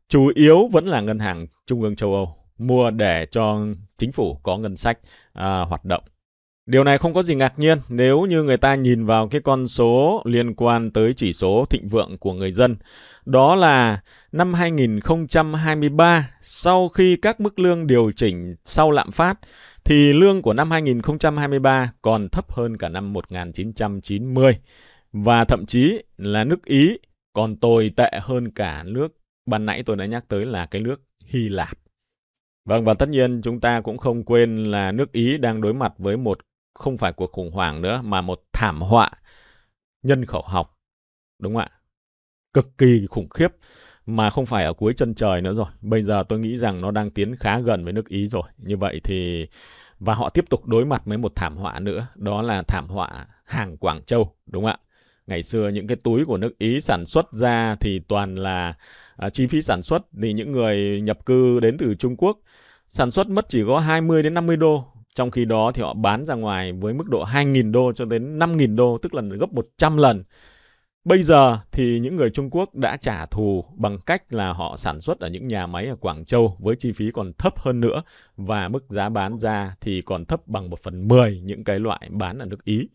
chủ yếu vẫn là ngân hàng trung ương châu Âu mua để cho chính phủ có ngân sách à, hoạt động. Điều này không có gì ngạc nhiên nếu như người ta nhìn vào cái con số liên quan tới chỉ số thịnh vượng của người dân. Đó là năm 2023, sau khi các mức lương điều chỉnh sau lạm phát, thì lương của năm 2023 còn thấp hơn cả năm 1990 và thậm chí là nước Ý còn tồi tệ hơn cả nước ban nãy tôi đã nhắc tới là cái nước Hy Lạp. Vâng, và tất nhiên chúng ta cũng không quên là nước Ý đang đối mặt với một không phải cuộc khủng hoảng nữa mà một thảm họa nhân khẩu học. Đúng không ạ? Cực kỳ khủng khiếp mà không phải ở cuối chân trời nữa rồi. Bây giờ tôi nghĩ rằng nó đang tiến khá gần với nước Ý rồi. Như vậy thì và họ tiếp tục đối mặt với một thảm họa nữa, đó là thảm họa hàng Quảng Châu, đúng không ạ? Ngày xưa những cái túi của nước Ý sản xuất ra thì toàn là À, chi phí sản xuất thì những người nhập cư đến từ Trung Quốc sản xuất mất chỉ có 20 đến 50 đô, trong khi đó thì họ bán ra ngoài với mức độ 2.000 đô cho đến 5.000 đô, tức là gấp 100 lần. Bây giờ thì những người Trung Quốc đã trả thù bằng cách là họ sản xuất ở những nhà máy ở Quảng Châu với chi phí còn thấp hơn nữa và mức giá bán ra thì còn thấp bằng một phần 10 những cái loại bán ở nước Ý.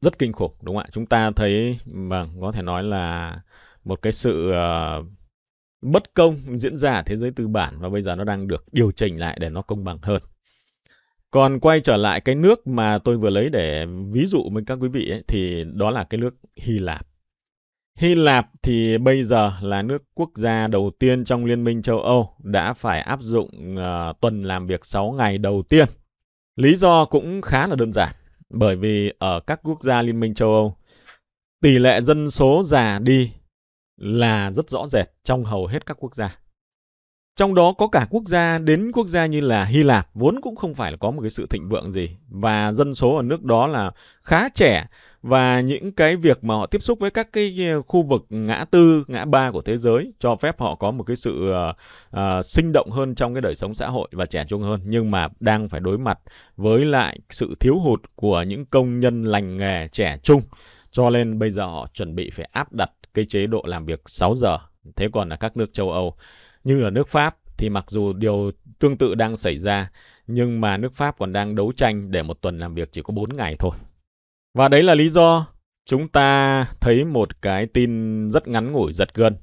Rất kinh khủng đúng không ạ? Chúng ta thấy vâng, có thể nói là một cái sự uh, bất công diễn ra ở thế giới tư bản và bây giờ nó đang được điều chỉnh lại để nó công bằng hơn. Còn quay trở lại cái nước mà tôi vừa lấy để ví dụ với các quý vị ấy, thì đó là cái nước Hy Lạp. Hy Lạp thì bây giờ là nước quốc gia đầu tiên trong Liên minh châu Âu đã phải áp dụng uh, tuần làm việc 6 ngày đầu tiên. Lý do cũng khá là đơn giản, bởi vì ở các quốc gia Liên minh châu Âu, tỷ lệ dân số già đi là rất rõ rệt trong hầu hết các quốc gia. Trong đó có cả quốc gia đến quốc gia như là Hy Lạp vốn cũng không phải là có một cái sự thịnh vượng gì và dân số ở nước đó là khá trẻ và những cái việc mà họ tiếp xúc với các cái ờ, khu vực ngã tư, ngã ba của thế giới cho phép họ có một cái sự uh, uh, sinh động hơn trong cái đời sống xã hội và trẻ trung hơn nhưng mà đang phải đối mặt với lại sự thiếu hụt của những công nhân lành nghề trẻ trung cho nên bây giờ họ chuẩn bị phải áp đặt cái chế độ làm việc 6 giờ. Thế còn ở các nước châu Âu như ở nước Pháp thì mặc dù điều tương tự đang xảy ra nhưng mà nước Pháp còn đang đấu tranh để một tuần làm việc chỉ có 4 ngày thôi. Và đấy là lý do chúng ta thấy một cái tin rất ngắn ngủi giật gân.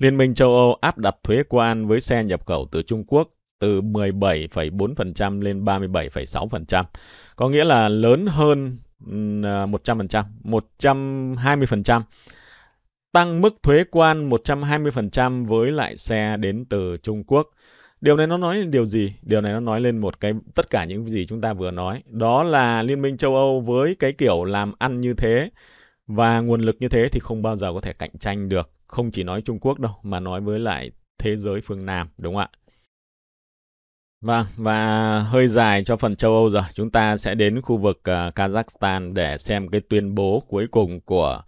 Liên minh châu Âu áp đặt thuế quan với xe nhập khẩu từ Trung Quốc từ 17,4% lên 37,6%. Có nghĩa là lớn hơn 100%, ừ, 120% à, tăng mức thuế quan 120% với lại xe đến từ Trung Quốc. Điều này nó nói lên điều gì? Điều này nó nói lên một cái tất cả những gì chúng ta vừa nói, đó là Liên minh châu Âu với cái kiểu làm ăn như thế và nguồn lực như thế thì không bao giờ có thể cạnh tranh được, không chỉ nói Trung Quốc đâu mà nói với lại thế giới phương Nam, đúng không ạ? Vâng, và hơi dài cho phần châu Âu rồi. Chúng ta sẽ đến khu vực uh, Kazakhstan để xem cái tuyên bố cuối cùng của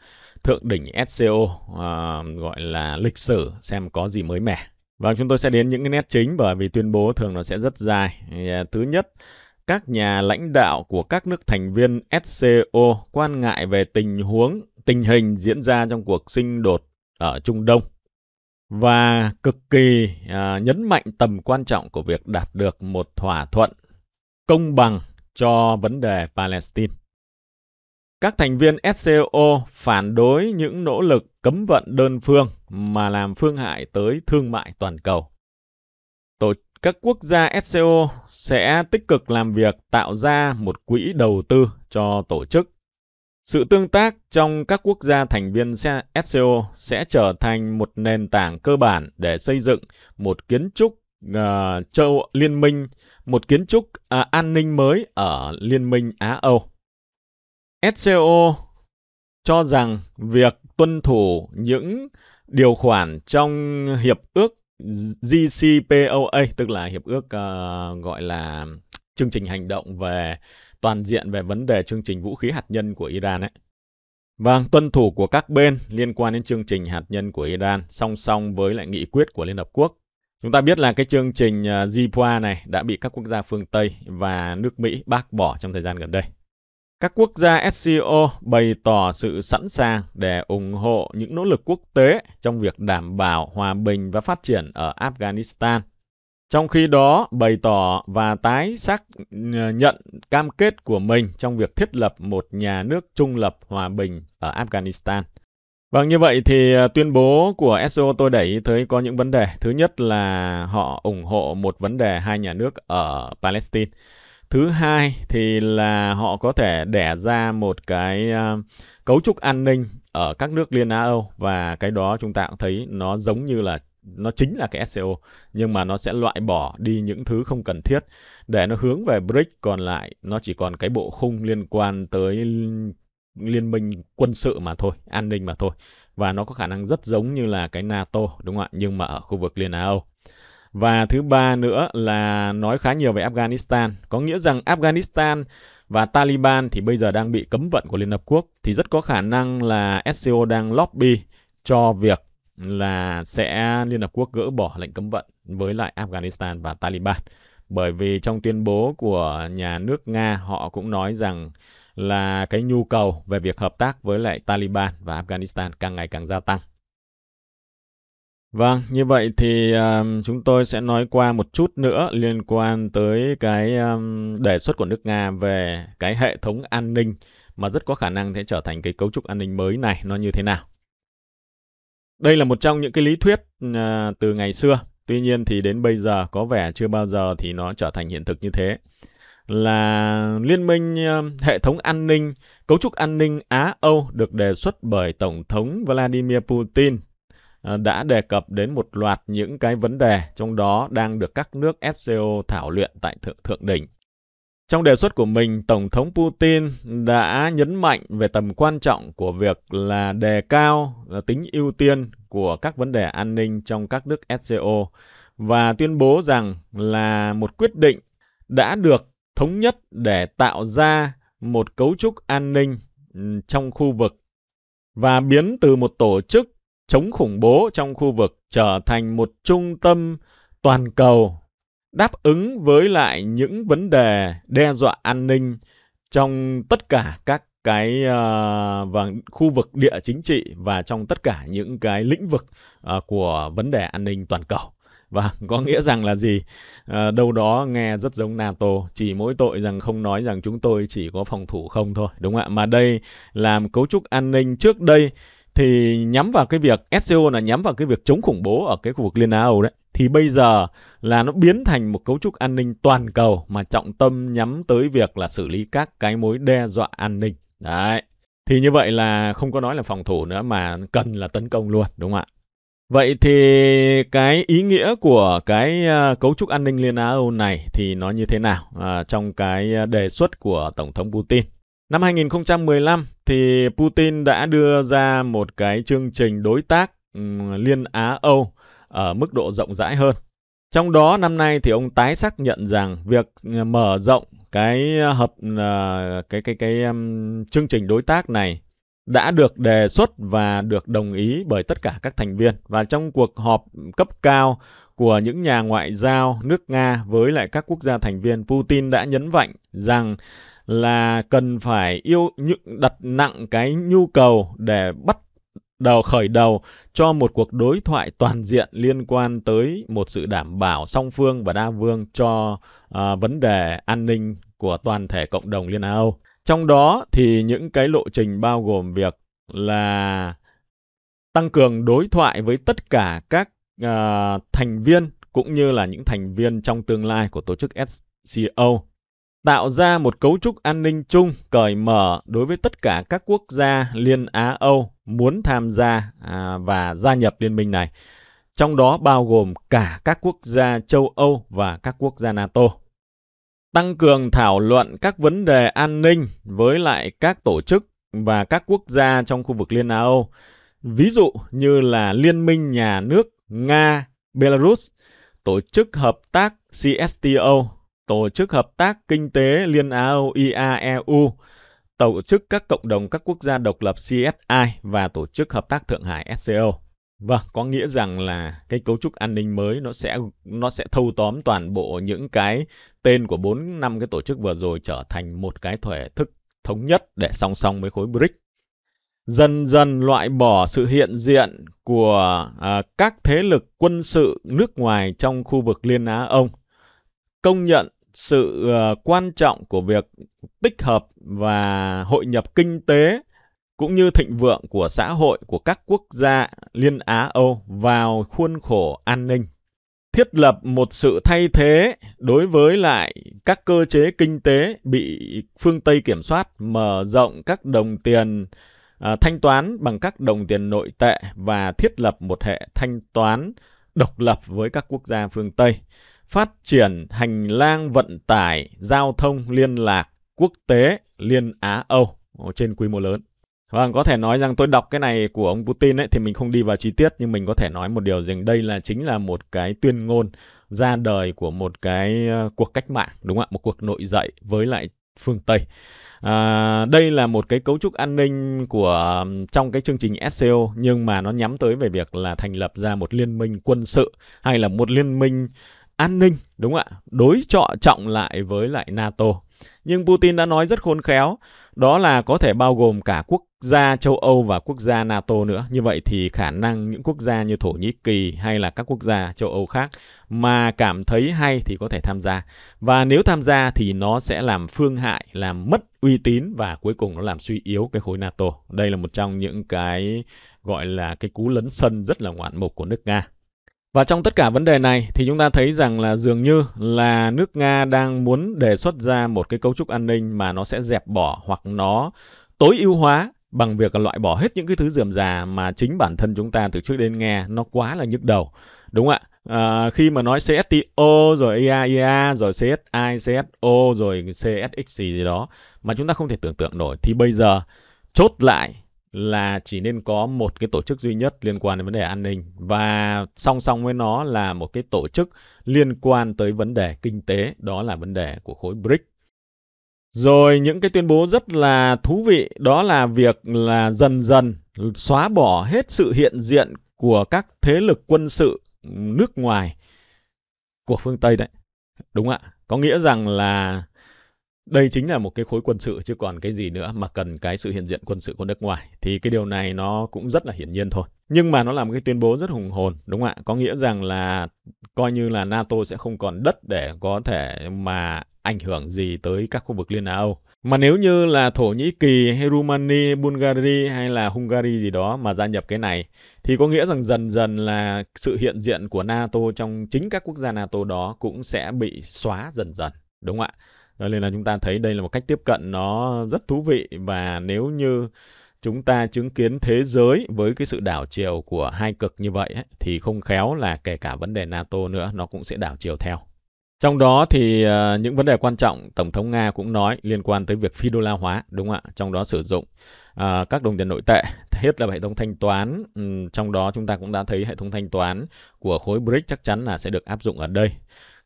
thượng đỉnh SCO à, gọi là lịch sử xem có gì mới mẻ. Và vâng, chúng tôi sẽ đến những cái nét chính bởi vì tuyên bố thường nó sẽ rất dài. À, thứ nhất, các nhà lãnh đạo của các nước thành viên SCO quan ngại về tình huống tình hình diễn ra trong cuộc xung đột ở Trung Đông và cực kỳ à, nhấn mạnh tầm quan trọng của việc đạt được một thỏa thuận công bằng cho vấn đề Palestine. Các thành viên SCO phản đối những nỗ lực cấm vận đơn phương mà làm phương hại tới thương mại toàn cầu. Tổ các quốc gia SCO sẽ tích cực làm việc tạo ra một quỹ đầu tư cho tổ chức. Sự tương tác trong các quốc gia thành viên SCO sẽ trở thành một nền tảng cơ bản để xây dựng một kiến trúc uh, châu liên minh, một kiến trúc uh, an ninh mới ở liên minh Á Âu. SCO cho rằng việc tuân thủ những điều khoản trong hiệp ước GCPOA tức là hiệp ước uh, gọi là chương trình hành động về toàn diện về vấn đề chương trình vũ khí hạt nhân của Iran ấy. và vâng, tuân thủ của các bên liên quan đến chương trình hạt nhân của Iran song song với lại nghị quyết của Liên Hợp Quốc. Chúng ta biết là cái chương trình JPOA ờ, này đã bị các quốc gia phương Tây và nước Mỹ bác bỏ trong thời gian gần đây. Các quốc gia SCO bày tỏ sự sẵn sàng để ủng hộ những nỗ lực quốc tế trong việc đảm bảo hòa bình và phát triển ở Afghanistan. Trong khi đó, bày tỏ và tái xác nhận cam kết của mình trong việc thiết lập một nhà nước trung lập hòa bình ở Afghanistan. Vâng, như vậy thì à, tuyên bố của SCO tôi đẩy tới có những vấn đề. Thứ nhất là họ ủng hộ một vấn đề hai nhà nước ở Palestine thứ hai thì là họ có thể đẻ ra một cái ờ, cấu trúc an ninh ở các nước Liên Á Âu và cái đó chúng ta cũng thấy nó giống như là nó chính là cái SCO nhưng mà nó sẽ loại bỏ đi những thứ không cần thiết để nó hướng về BRICS còn lại nó chỉ còn cái bộ khung liên quan tới liên minh quân sự mà thôi, an ninh mà thôi và nó có khả năng rất giống như là cái NATO đúng không ạ nhưng mà ở khu vực Liên Á Âu. Và thứ ba nữa là nói khá nhiều về Afghanistan. Có nghĩa rằng Afghanistan và Taliban thì bây giờ đang bị cấm vận của Liên Hợp Quốc thì rất có khả năng là SCO đang lobby cho việc là sẽ Liên Hợp Quốc gỡ bỏ lệnh cấm vận với lại Afghanistan và Taliban. Bởi vì trong tuyên bố của nhà nước Nga họ cũng nói rằng là cái nhu cầu về việc hợp tác với lại Taliban và Afghanistan càng ngày càng gia tăng Vâng, như vậy thì um, chúng tôi sẽ nói qua một chút nữa liên quan tới cái um, đề xuất của nước Nga về cái hệ thống an ninh mà rất có khả năng sẽ trở thành cái cấu trúc an ninh mới này nó như thế nào. Đây là một trong những cái lý thuyết uh, từ ngày xưa, tuy nhiên thì đến bây giờ có vẻ chưa bao giờ thì nó trở thành hiện thực như thế. Là liên minh uh, hệ thống an ninh, cấu trúc an ninh Á-Âu được đề xuất bởi Tổng thống Vladimir Putin À, đã đề cập đến một loạt những cái vấn đề trong đó đang được các nước SCO thảo luận tại thượng thượng đỉnh. Trong đề xuất của mình, Tổng thống Putin đã nhấn mạnh về tầm quan trọng của việc là đề cao à, tính ưu tiên của các vấn đề an ninh trong các nước SCO và tuyên bố rằng là một quyết định đã được thống nhất để tạo ra một cấu trúc an ninh trong khu vực và biến từ một tổ chức chống khủng bố trong khu vực trở thành một trung tâm toàn cầu đáp ứng với lại những vấn đề đe dọa an ninh trong tất cả các cái uh, và khu vực địa chính trị và trong tất cả những cái lĩnh vực uh, của vấn đề an ninh toàn cầu và có nghĩa rằng là gì à, đâu đó nghe rất giống NATO chỉ mỗi tội rằng không nói rằng chúng tôi chỉ có phòng thủ không thôi đúng không ạ mà đây làm cấu trúc an ninh trước đây thì nhắm vào cái việc SCO là nhắm vào cái việc chống khủng bố ở cái khu vực Liên Á Âu đấy thì bây giờ là nó biến thành một cấu trúc an ninh toàn cầu mà trọng tâm nhắm tới việc là xử lý các cái mối đe dọa an ninh. Đấy. Thì như vậy là không có nói là phòng thủ nữa mà cần là tấn công luôn, đúng không ạ? Vậy thì cái ý nghĩa của cái ờ, cấu trúc an ninh Liên Á Âu này thì nó như thế nào à, trong cái ờ, đề xuất của Tổng thống Putin? Năm 2015 thì Putin đã đưa ra một cái chương trình đối tác ừ, liên Á Âu ở mức độ rộng rãi hơn. Trong đó năm nay thì ông tái xác nhận rằng việc ừ, mở rộng cái ờ, hợp uh, cái cái cái um, chương trình đối tác này đã được đề xuất và được đồng ý bởi tất cả các thành viên và trong cuộc họp cấp cao của những nhà ngoại giao nước Nga với lại các quốc gia thành viên Putin đã nhấn mạnh rằng là cần phải yêu đặt nặng cái nhu cầu để bắt đầu khởi đầu cho một cuộc đối thoại toàn diện liên quan tới một sự đảm bảo song phương và đa phương cho à, vấn đề an ninh của toàn thể cộng đồng Liên Âu. Trong đó thì những cái lộ trình bao gồm việc là tăng cường đối thoại với tất cả các à, thành viên cũng như là những thành viên trong tương lai của tổ chức SCO tạo ra một cấu trúc an ninh chung cởi mở đối với tất cả các quốc gia Liên Á Âu muốn tham gia à, và gia nhập liên minh này. Trong đó bao gồm cả các quốc gia châu Âu và các quốc gia NATO. Tăng cường thảo luận các vấn đề an ninh với lại các tổ chức và các quốc gia trong khu vực Liên Á Âu. Ví dụ như là Liên minh Nhà nước Nga, Belarus, Tổ chức Hợp tác CSTO Tổ chức Hợp tác Kinh tế Liên Á Âu IAEU, Tổ chức các cộng đồng các quốc gia độc lập CSI và Tổ chức Hợp tác Thượng Hải SCO. Vâng, có nghĩa rằng là cái cấu trúc an ninh mới nó sẽ nó sẽ thâu tóm toàn bộ những cái tên của 4 năm cái tổ chức vừa rồi trở thành một cái thể thức thống nhất để song song với khối BRICS. Dần dần loại bỏ sự hiện diện của à, các thế lực quân sự nước ngoài trong khu vực Liên Á Âu, công nhận sự ờ, quan trọng của việc tích hợp và hội nhập kinh tế cũng như thịnh vượng của xã hội của các quốc gia Liên Á Âu vào khuôn khổ an ninh thiết lập một sự thay thế đối với lại các cơ chế kinh tế bị phương Tây kiểm soát, mở rộng các đồng tiền ờ, thanh toán bằng các đồng tiền nội tệ và thiết lập một hệ thanh toán độc lập với các quốc gia phương Tây phát triển hành lang vận tải, giao thông, liên lạc quốc tế, liên Á Âu trên quy mô lớn. Vâng, có thể nói rằng tôi đọc cái này của ông Putin ấy thì mình không đi vào chi tiết nhưng mình có thể nói một điều rằng đây là chính là một cái tuyên ngôn ra đời của một cái ờ, cuộc cách mạng đúng không ạ, một cuộc nội dậy với lại phương Tây. À, đây là một cái cấu trúc an ninh của trong cái chương trình SCO nhưng mà nó nhắm tới về việc là thành lập ra một liên minh quân sự hay là một liên minh an ninh đúng không ạ đối trọ trọng lại với lại NATO nhưng Putin đã nói rất khôn khéo đó là có thể bao gồm cả quốc gia châu Âu và quốc gia NATO nữa như vậy thì khả năng những quốc gia như Thổ Nhĩ Kỳ hay là các quốc gia châu Âu khác mà cảm thấy hay thì có thể tham gia và nếu tham gia thì nó sẽ làm phương hại làm mất uy tín và cuối cùng nó làm suy yếu cái khối NATO đây là một trong những cái gọi là cái cú lấn sân rất là ngoạn mục của nước Nga và trong tất cả vấn đề này thì chúng ta thấy rằng là dường như là nước Nga đang muốn đề xuất ra một cái cấu trúc an ninh mà nó sẽ dẹp bỏ hoặc nó tối ưu hóa bằng việc loại bỏ hết những cái thứ dườm già mà chính bản thân chúng ta từ trước đến nghe nó quá là nhức đầu. Đúng không ạ? À, khi mà nói CSTO rồi AIEA rồi CSI, CSO rồi CSX gì, gì đó mà chúng ta không thể tưởng tượng nổi thì bây giờ chốt lại là chỉ nên có một cái tổ chức duy nhất liên quan đến vấn đề an ninh và song song với nó là một cái tổ chức liên quan tới vấn đề kinh tế, đó là vấn đề của khối BRICS. Rồi những cái tuyên bố rất là thú vị đó là việc là dần dần xóa bỏ hết sự hiện diện của các thế lực quân sự nước ngoài của phương Tây đấy. Đúng ạ. Có nghĩa rằng là đây chính là một cái khối quân sự chứ còn cái gì nữa mà cần cái sự hiện diện quân sự của nước ngoài thì cái điều này nó cũng rất là hiển nhiên thôi. Nhưng mà nó là một cái tuyên bố rất hùng hồn, đúng không ạ? Có nghĩa rằng là coi như là NATO sẽ không còn đất để có thể mà ảnh hưởng gì tới các khu vực Liên Âu. Mà nếu như là Thổ Nhĩ Kỳ hay Rumani, Bulgaria hay là Hungary gì đó mà gia nhập cái này thì có nghĩa rằng dần dần là sự hiện diện của NATO trong chính các quốc gia NATO đó cũng sẽ bị xóa dần dần, đúng không ạ? Đó nên là chúng ta thấy đây là một cách tiếp cận nó rất thú vị và nếu như chúng ta chứng kiến thế giới với cái sự đảo chiều của hai cực như vậy ấy, thì không khéo là kể cả vấn đề NATO nữa nó cũng sẽ đảo chiều theo. Trong đó thì ờ, những vấn đề quan trọng Tổng thống Nga cũng nói liên quan tới việc phi đô la hóa, đúng không ạ? Trong đó sử dụng uh, các đồng tiền nội tệ, hết là hệ thống thanh toán. Um, trong đó chúng ta cũng đã thấy hệ thống thanh toán của khối BRICS chắc chắn là sẽ được áp dụng ở đây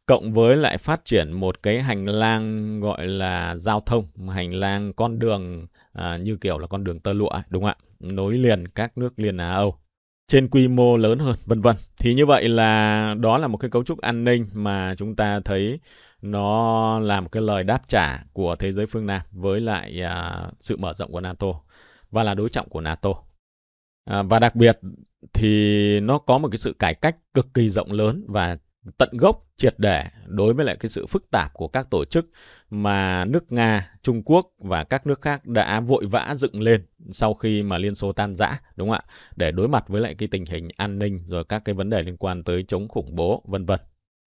cộng với lại phát triển một cái hành lang gọi là giao thông hành lang con đường à, như kiểu là con đường tơ lụa đúng không ạ nối liền các nước liên Á Âu trên quy mô lớn hơn vân vân thì như vậy là đó là một cái cấu trúc an ninh mà chúng ta thấy nó làm cái lời đáp trả của thế giới phương Nam với lại à, sự mở rộng của NATO và là đối trọng của NATO à, và đặc biệt thì nó có một cái sự cải cách cực kỳ rộng lớn và tận gốc triệt để đối với lại cái sự phức tạp của các tổ chức mà nước Nga, Trung Quốc và các nước khác đã vội vã dựng lên sau khi mà Liên Xô tan rã, đúng không ạ? Để đối mặt với lại cái tình hình an ninh rồi các cái vấn đề liên quan tới chống khủng bố vân vân.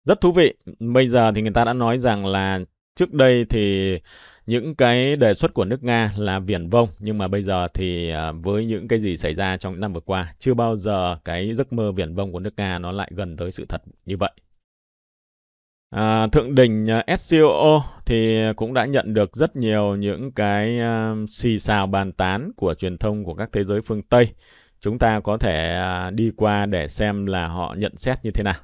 Rất thú vị. Bây giờ thì người ta đã nói rằng là trước đây thì những cái đề xuất của nước Nga là viển vông nhưng mà bây giờ thì à, với những cái gì xảy ra trong những năm vừa qua chưa bao giờ cái giấc mơ viển vông của nước Nga nó lại gần tới sự thật như vậy. À, thượng đỉnh à, SCO thì cũng đã nhận được rất nhiều những cái à, xì xào bàn tán của truyền thông của các thế giới phương Tây. Chúng ta có thể đi qua để xem là họ nhận xét như thế nào.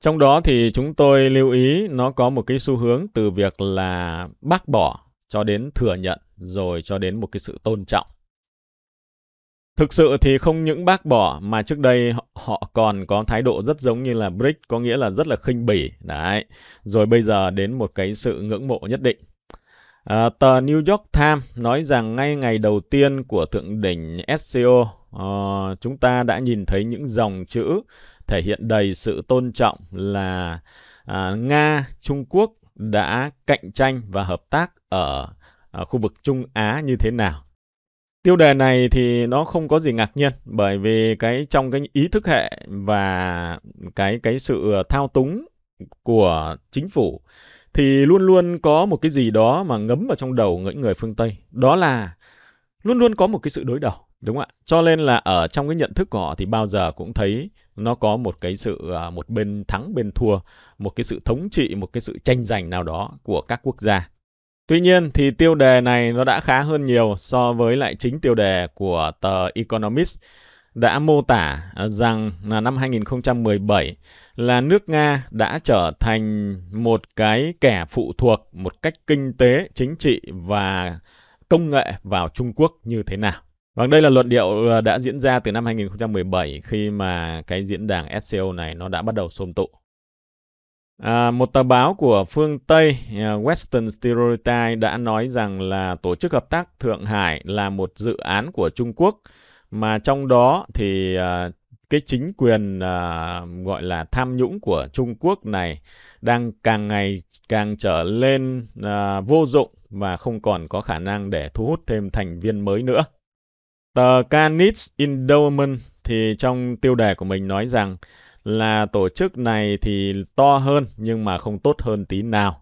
Trong đó thì chúng tôi lưu ý nó có một cái xu hướng từ việc là bác bỏ cho đến thừa nhận rồi cho đến một cái sự tôn trọng. Thực sự thì không những bác bỏ mà trước đây họ còn có thái độ rất giống như là BRIC, có nghĩa là rất là khinh bỉ. Đấy, rồi bây giờ đến một cái sự ngưỡng mộ nhất định. À, tờ New York Times nói rằng ngay ngày đầu tiên của thượng đỉnh SCO, uh, ờ, chúng ta đã nhìn thấy những dòng chữ thể hiện đầy sự tôn trọng là à, Nga, Trung Quốc đã cạnh tranh và hợp tác ở, à, khu vực Trung Á như thế nào. Tiêu đề này thì nó không có gì ngạc nhiên bởi vì cái trong cái ý thức hệ và cái cái sự thao túng của chính phủ thì luôn luôn có một cái gì đó mà ngấm vào trong đầu những người phương Tây, đó là luôn luôn có một cái sự đối đầu Đúng ạ. Cho nên là ở trong cái nhận thức của họ thì bao giờ cũng thấy nó có một cái sự à, một bên thắng bên thua, một cái sự thống trị, một cái sự tranh giành nào đó của các quốc gia. Tuy nhiên thì tiêu đề này nó đã khá hơn nhiều so với lại chính tiêu đề của tờ Economist đã mô tả rằng là năm 2017 là nước Nga đã trở thành một cái kẻ phụ thuộc một cách kinh tế, chính trị và công nghệ vào Trung Quốc như thế nào. Vâng, đây là luận điệu ờ, đã diễn ra từ năm 2017 khi mà cái diễn đàn sco này nó đã bắt đầu xôm tụ. À, một tờ báo của phương Tây ờ, Western Stereotype đã nói rằng là Tổ chức Hợp tác Thượng Hải là một dự án của Trung Quốc mà trong đó thì ờ, cái chính quyền à, gọi là tham nhũng của Trung Quốc này đang càng ngày càng trở lên à, vô dụng và không còn có khả năng để thu hút thêm thành viên mới nữa. Tờ Carnegie Endowment thì trong tiêu đề của mình nói rằng là tổ chức này thì to hơn nhưng mà không tốt hơn tí nào.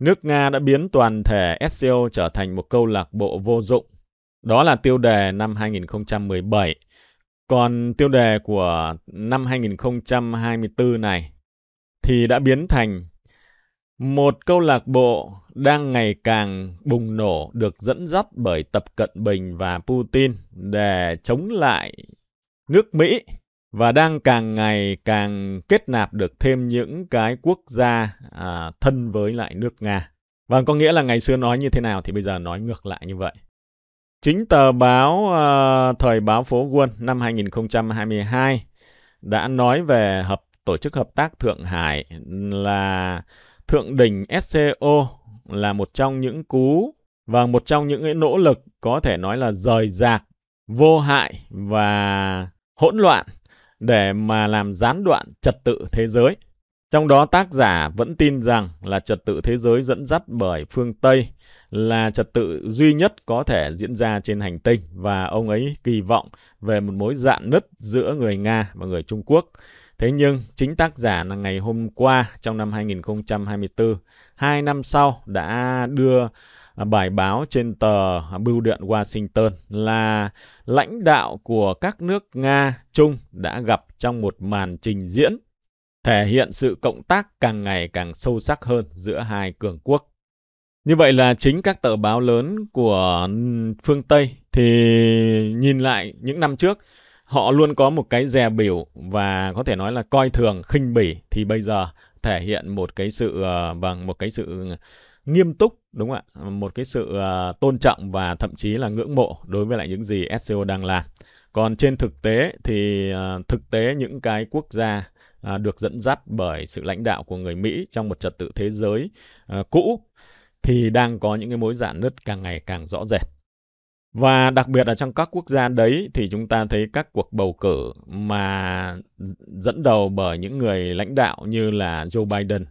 Nước Nga đã biến toàn thể SCO trở thành một câu lạc bộ vô dụng. Đó là tiêu đề năm 2017. Còn tiêu đề của năm 2024 này thì đã biến thành một câu lạc bộ đang ngày càng bùng nổ được dẫn dắt bởi Tập Cận Bình và Putin để chống lại nước Mỹ và đang càng ngày càng kết nạp được thêm những cái quốc gia à, thân với lại nước Nga. Và vâng, có nghĩa là ngày xưa nói như thế nào thì bây giờ nói ngược lại như vậy. Chính tờ báo à, Thời báo Phố Quân năm 2022 đã nói về hợp tổ chức hợp tác Thượng Hải là Thượng đỉnh SCO là một trong những cú và một trong những nỗ lực có thể nói là rời rạc, vô hại và hỗn loạn để mà làm gián đoạn trật tự thế giới. Trong đó tác giả vẫn tin rằng là trật tự thế giới dẫn dắt bởi phương Tây là trật tự duy nhất có thể diễn ra trên hành tinh và ông ấy kỳ vọng về một mối dạn nứt giữa người Nga và người Trung Quốc. Thế nhưng, chính tác giả là ngày hôm qua trong năm 2024, hai năm sau đã đưa à, bài báo trên tờ Bưu điện Washington là lãnh đạo của các nước Nga, Trung đã gặp trong một màn trình diễn thể hiện sự cộng tác càng ngày càng sâu sắc hơn giữa hai cường quốc. Như vậy là chính các tờ báo lớn của ừ, phương Tây thì nhìn lại những năm trước họ luôn có một cái dè biểu và có thể nói là coi thường khinh bỉ thì bây giờ thể hiện một cái sự bằng ờ, vâng, một cái sự nghiêm túc đúng không ạ một cái sự ờ, tôn trọng và thậm chí là ngưỡng mộ đối với lại những gì SCO đang làm còn trên thực tế thì ờ, thực tế những cái quốc gia được dẫn dắt bởi sự lãnh đạo của người Mỹ trong một trật tự thế giới cũ thì đang có những cái mối dạn nứt càng ngày càng rõ rệt và đặc biệt là trong các quốc gia đấy thì chúng ta thấy các cuộc bầu cử mà dẫn đầu bởi những người lãnh đạo như là Joe Biden,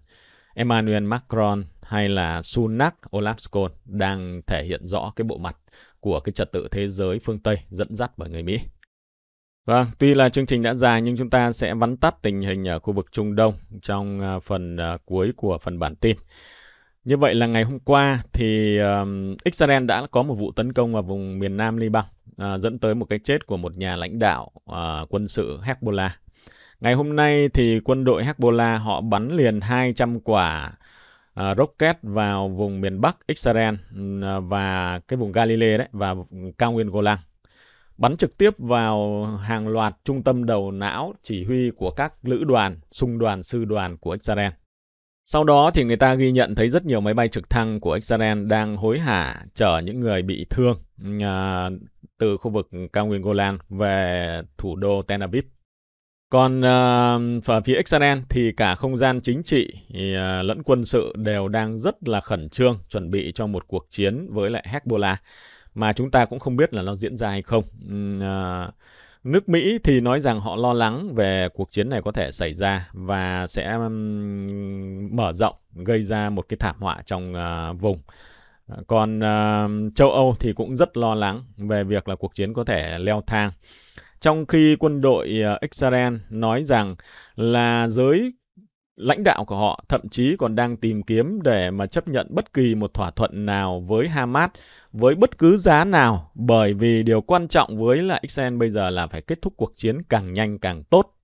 Emmanuel Macron hay là Sunak Olaf Scholz đang thể hiện rõ cái bộ mặt của cái trật tự thế giới phương Tây dẫn dắt bởi người Mỹ. Vâng, tuy là chương trình đã dài nhưng chúng ta sẽ vắn tắt tình hình ở khu vực Trung Đông trong à, phần à, cuối của phần bản tin. Như vậy là ngày hôm qua thì um, Israel đã có một vụ tấn công vào vùng miền Nam Liban uh, dẫn tới một cái chết của một nhà lãnh đạo uh, quân sự Hezbollah. Ngày hôm nay thì quân đội Hezbollah họ bắn liền 200 quả uh, rocket vào vùng miền Bắc Israel uh, và cái vùng Galilee đấy và cao nguyên Golan. Bắn trực tiếp vào hàng loạt trung tâm đầu não chỉ huy của các lữ đoàn, xung đoàn, sư đoàn của Israel. Sau đó thì người ta ghi nhận thấy rất nhiều máy bay trực thăng của Israel đang hối hả chở những người bị thương à, từ khu vực cao nguyên Golan về thủ đô Tel Aviv. Còn uh, à, ở phía Israel thì cả không gian chính trị thì, uh, lẫn quân sự đều đang rất là khẩn trương chuẩn bị cho một cuộc chiến với lại Hezbollah mà chúng ta cũng không biết là nó diễn ra hay không. Uh, Nước Mỹ thì nói rằng họ lo lắng về cuộc chiến này có thể xảy ra và sẽ mở rộng gây ra một cái thảm họa trong ờ, vùng. Còn ờ, châu Âu thì cũng rất lo lắng về việc là cuộc chiến có thể leo thang. Trong khi quân đội ờ, Israel nói rằng là giới lãnh đạo của họ thậm chí còn đang tìm kiếm để mà chấp nhận bất kỳ một thỏa thuận nào với Hamas với bất cứ giá nào bởi vì điều quan trọng với là Israel bây giờ là phải kết thúc cuộc chiến càng nhanh càng tốt.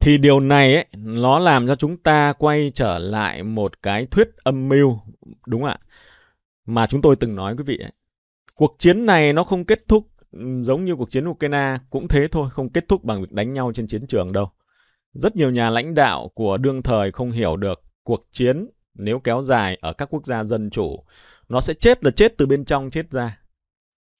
Thì điều này ấy, nó làm cho chúng ta quay trở lại một cái thuyết âm mưu, đúng ạ, mà chúng tôi từng nói quý vị ấy. Cuộc chiến này nó không kết thúc ừ, giống như cuộc chiến Ukraine cũng thế thôi, không kết thúc bằng việc đánh nhau trên chiến trường đâu rất nhiều nhà lãnh đạo của đương thời không hiểu được cuộc chiến nếu kéo dài ở các quốc gia dân chủ, nó sẽ chết là chết từ bên trong chết ra.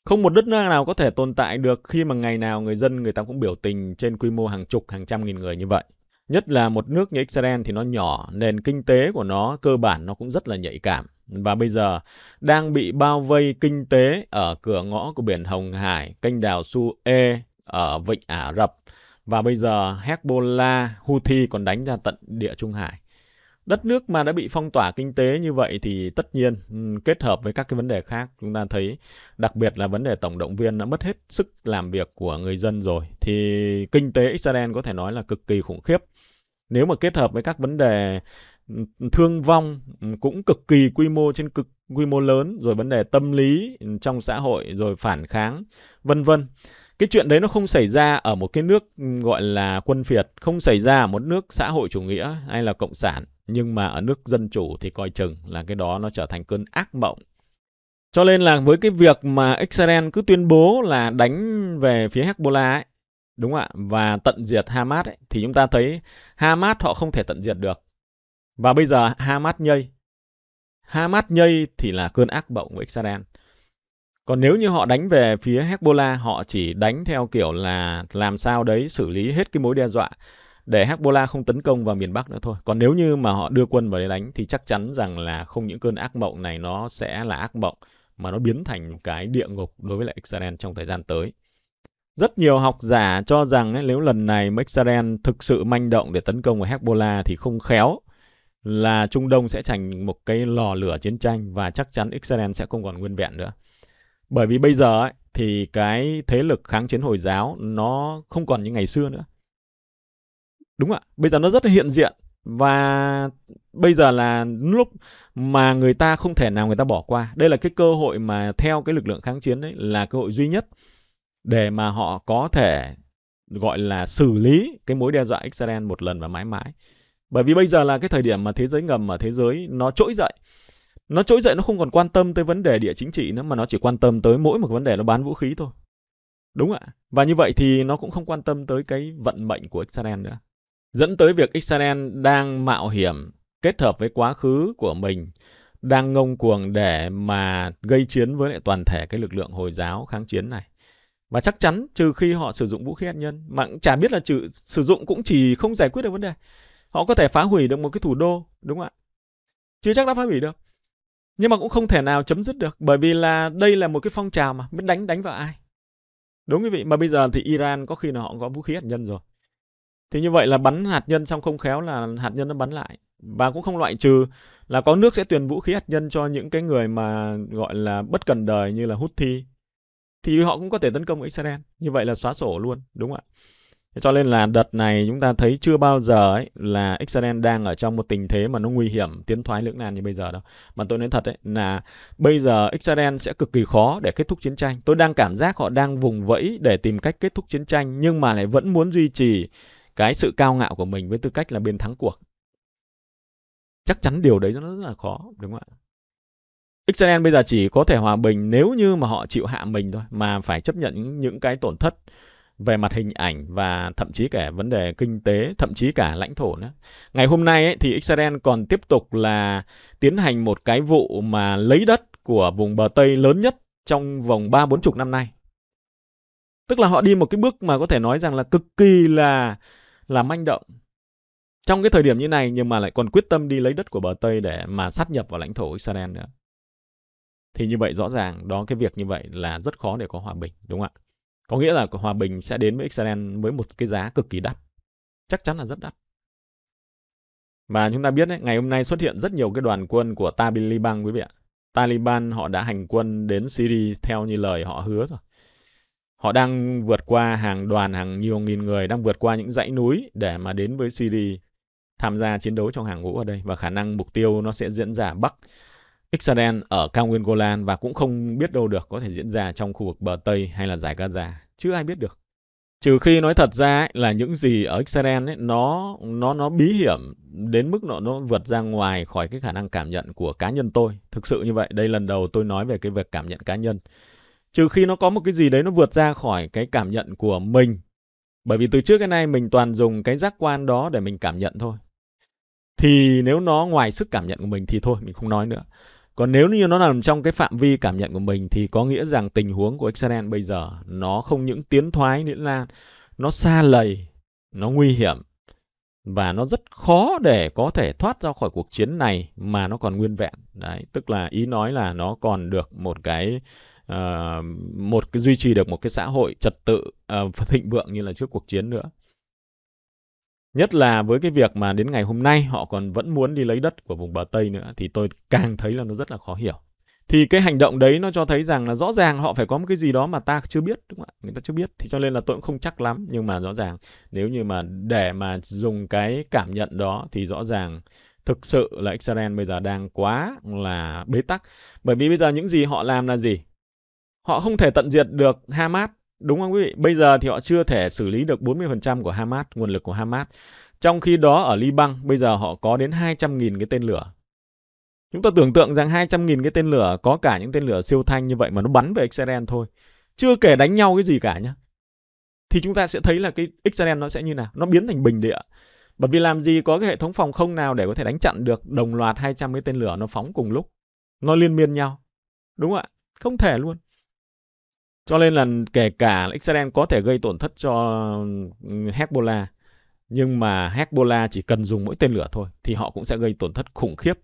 Không một đất nước nào có thể tồn tại được khi mà ngày nào người dân người ta cũng biểu tình trên quy mô hàng chục, hàng trăm nghìn người như vậy. Nhất là một nước như Israel thì nó nhỏ, nền kinh tế của nó cơ bản nó cũng rất là nhạy cảm. Và bây giờ đang bị bao vây kinh tế ở cửa ngõ của biển Hồng Hải, kênh đào Suez, ở Vịnh Ả Rập, và bây giờ Hezbollah, Houthi còn đánh ra tận địa Trung Hải. Đất nước mà đã bị phong tỏa kinh tế như vậy thì tất nhiên ừ, kết hợp với các cái vấn đề khác chúng ta thấy đặc biệt là vấn đề tổng động viên đã mất hết sức làm việc của người dân rồi thì kinh tế Israel có thể nói là cực kỳ khủng khiếp. Nếu mà kết hợp với các vấn đề ừ, thương vong ừ, cũng cực kỳ quy mô trên cực quy mô lớn rồi vấn đề tâm lý trong xã hội rồi phản kháng vân vân cái chuyện đấy nó không xảy ra ở một cái nước ừ, gọi là quân phiệt không xảy ra ở một nước xã hội chủ nghĩa hay là cộng sản nhưng mà ở nước dân chủ thì coi chừng là cái đó nó trở thành cơn ác mộng cho nên là với cái việc mà Israel cứ tuyên bố là đánh về phía Hezbollah ấy, đúng không ạ, và tận diệt Hamas ấy, thì chúng ta thấy Hamas họ không thể tận diệt được. Và bây giờ Hamas nhây. Hamas nhây thì là cơn ác mộng của Israel. Còn nếu như họ đánh về phía Hezbollah, họ chỉ đánh theo kiểu là làm sao đấy xử lý hết cái mối đe dọa để Hezbollah không tấn công vào miền Bắc nữa thôi. Còn nếu như mà họ đưa quân vào để đánh thì chắc chắn rằng là không những cơn ác mộng này nó sẽ là ác mộng mà nó biến thành cái địa ngục đối với lại Israel trong thời gian tới. Rất nhiều học giả cho rằng ấy, nếu lần này Israel thực sự manh động để tấn công vào Hezbollah thì không khéo là Trung Đông sẽ thành một cái lò lửa chiến tranh và chắc chắn Israel sẽ không còn nguyên vẹn nữa. Bởi vì bây giờ ấy, thì cái thế lực kháng chiến Hồi giáo nó không còn như ngày xưa nữa. Đúng ạ, bây giờ nó rất là hiện diện và bây giờ là lúc mà người ta không thể nào người ta bỏ qua. Đây là cái cơ hội mà theo cái lực lượng kháng chiến đấy là cơ hội duy nhất để mà họ có thể gọi là xử lý cái mối đe dọa Israel một lần và mãi mãi. Bởi vì bây giờ là cái thời điểm mà thế giới ngầm mà thế giới nó trỗi dậy nó trỗi dậy nó không còn quan tâm tới vấn đề địa chính trị nữa mà nó chỉ quan tâm tới mỗi một vấn đề nó bán vũ khí thôi đúng ạ và như vậy thì nó cũng không quan tâm tới cái vận mệnh của Israel nữa dẫn tới việc Israel đang mạo hiểm kết hợp với quá khứ của mình đang ngông cuồng để mà gây chiến với lại toàn thể cái lực lượng hồi giáo kháng chiến này và chắc chắn trừ khi họ sử dụng vũ khí hạt nhân mà cũng chả biết là trừ, sử dụng cũng chỉ không giải quyết được vấn đề họ có thể phá hủy được một cái thủ đô đúng không ạ chưa chắc đã phá hủy được nhưng mà cũng không thể nào chấm dứt được bởi vì là đây là một cái phong trào mà biết đánh đánh vào ai đúng quý vị mà bây giờ thì Iran có khi là họ có vũ khí hạt nhân rồi thì như vậy là bắn hạt nhân xong không khéo là hạt nhân nó bắn lại và cũng không loại trừ là có nước sẽ tuyển vũ khí hạt nhân cho những cái người mà gọi là bất cần đời như là Houthi thì họ cũng có thể tấn công Israel như vậy là xóa sổ luôn đúng không ạ cho nên là đợt này chúng ta thấy chưa bao giờ ấy là Israel đang ở trong một tình thế mà nó nguy hiểm tiến thoái lưỡng nan như bây giờ đâu. Mà tôi nói thật đấy là bây giờ Israel sẽ cực kỳ khó để kết thúc chiến tranh. Tôi đang cảm giác họ đang vùng vẫy để tìm cách kết thúc chiến tranh nhưng mà lại vẫn muốn duy trì cái sự cao ngạo của mình với tư cách là bên thắng cuộc. Chắc chắn điều đấy nó rất là khó, đúng không ạ? Israel bây giờ chỉ có thể hòa bình nếu như mà họ chịu hạ mình thôi mà phải chấp nhận những cái tổn thất về mặt hình ảnh và thậm chí cả vấn đề kinh tế, thậm chí cả lãnh thổ nữa. Ngày hôm nay ấy, thì Israel còn tiếp tục là tiến hành một cái vụ mà lấy đất của vùng bờ Tây lớn nhất trong vòng 3 bốn chục năm nay. Tức là họ đi một cái bước mà có thể nói rằng là cực kỳ là là manh động. Trong cái thời điểm như này nhưng mà lại còn quyết tâm đi lấy đất của bờ Tây để mà sát nhập vào lãnh thổ Israel nữa. Thì như vậy rõ ràng đó cái việc như vậy là rất khó để có hòa bình đúng không ạ? Có nghĩa là hòa bình sẽ đến với Israel với một cái giá cực kỳ đắt. Chắc chắn là rất đắt. Và chúng ta biết đấy, ngày hôm nay xuất hiện rất nhiều cái đoàn quân của Taliban quý vị ạ. Taliban họ đã hành quân đến Syria theo như lời họ hứa rồi. Họ đang vượt qua hàng đoàn hàng nhiều nghìn người đang vượt qua những dãy núi để mà đến với Syria tham gia chiến đấu trong hàng ngũ ở đây và khả năng mục tiêu nó sẽ diễn ra bắc Israel ở cao nguyên Golan và cũng không biết đâu được có thể diễn ra trong khu vực bờ Tây hay là giải Gaza, chứ ai biết được. Trừ khi nói thật ra ấy, là những gì ở Israel ấy, nó nó nó bí hiểm đến mức nó nó vượt ra ngoài khỏi cái khả năng cảm nhận của cá nhân tôi. Thực sự như vậy, đây lần đầu tôi nói về cái việc cảm nhận cá nhân. Trừ khi nó có một cái gì đấy nó vượt ra khỏi cái cảm nhận của mình. Bởi vì từ trước cái nay mình toàn dùng cái giác quan đó để mình cảm nhận thôi. Thì nếu nó ngoài sức cảm nhận của mình thì thôi, mình không nói nữa. Còn nếu như nó nằm trong cái phạm vi cảm nhận của mình thì có nghĩa rằng tình huống của Israel bây giờ nó không những tiến thoái lưỡng nan, nó xa lầy, nó nguy hiểm và nó rất khó để có thể thoát ra khỏi cuộc chiến này mà nó còn nguyên vẹn. Đấy, tức là ý nói là nó còn được một cái uh, một cái duy trì được một cái xã hội trật tự uh, thịnh vượng như là trước cuộc chiến nữa. Nhất là với cái việc mà đến ngày hôm nay họ còn vẫn muốn đi lấy đất của vùng bờ Tây nữa thì tôi càng thấy là nó rất là khó hiểu. Thì cái hành động đấy nó cho thấy rằng là rõ ràng họ phải có một cái gì đó mà ta chưa biết đúng không ạ? Người ta chưa biết thì cho nên là tôi cũng không chắc lắm nhưng mà rõ ràng nếu như mà để mà dùng cái cảm nhận đó thì rõ ràng thực sự là Israel bây giờ đang quá là bế tắc bởi vì bây giờ những gì họ làm là gì? Họ không thể tận diệt được Hamas Đúng không quý vị? Bây giờ thì họ chưa thể xử lý được 40% của Hamas, nguồn lực của Hamas. Trong khi đó ở Liban, bây giờ họ có đến 200.000 cái tên lửa. Chúng ta tưởng tượng rằng 200.000 cái tên lửa có cả những tên lửa siêu thanh như vậy mà nó bắn về Israel thôi. Chưa kể đánh nhau cái gì cả nhá. Thì chúng ta sẽ thấy là cái Israel nó sẽ như nào? Nó biến thành bình địa. Bởi vì làm gì có cái hệ thống phòng không nào để có thể đánh chặn được đồng loạt 200 cái tên lửa nó phóng cùng lúc. Nó liên miên nhau. Đúng không ạ? Không thể luôn. Cho nên là kể cả Israel có thể gây tổn thất cho ừ, Hezbollah, nhưng mà Hezbollah chỉ cần dùng mỗi tên lửa thôi thì họ cũng sẽ gây tổn thất khủng khiếp.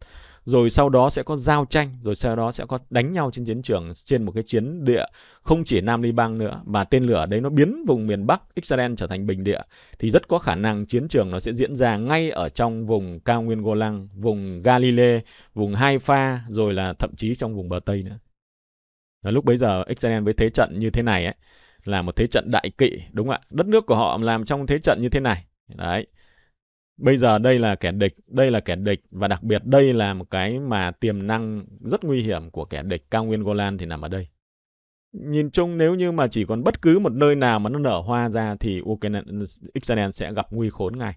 Rồi sau đó sẽ có giao tranh, rồi sau đó sẽ có đánh nhau trên chiến trường, trên một cái chiến địa không chỉ Nam Liban nữa, mà tên lửa đấy nó biến vùng miền Bắc Israel trở thành bình địa, thì rất có khả năng chiến trường nó sẽ diễn ra ngay ở trong vùng cao nguyên Golan, vùng Galilee, vùng Haifa, rồi là thậm chí trong vùng bờ Tây nữa lúc bấy giờ Israel với thế trận như thế này ấy là một thế trận đại kỵ đúng không ạ đất nước của họ làm trong thế trận như thế này đấy bây giờ đây là kẻ địch đây là kẻ địch và đặc biệt đây là một cái mà tiềm năng rất nguy hiểm của kẻ địch cao nguyên Golan thì nằm ở đây nhìn chung nếu như mà chỉ còn bất cứ một nơi nào mà nó nở hoa ra thì Ukraine Israel sẽ gặp nguy khốn ngay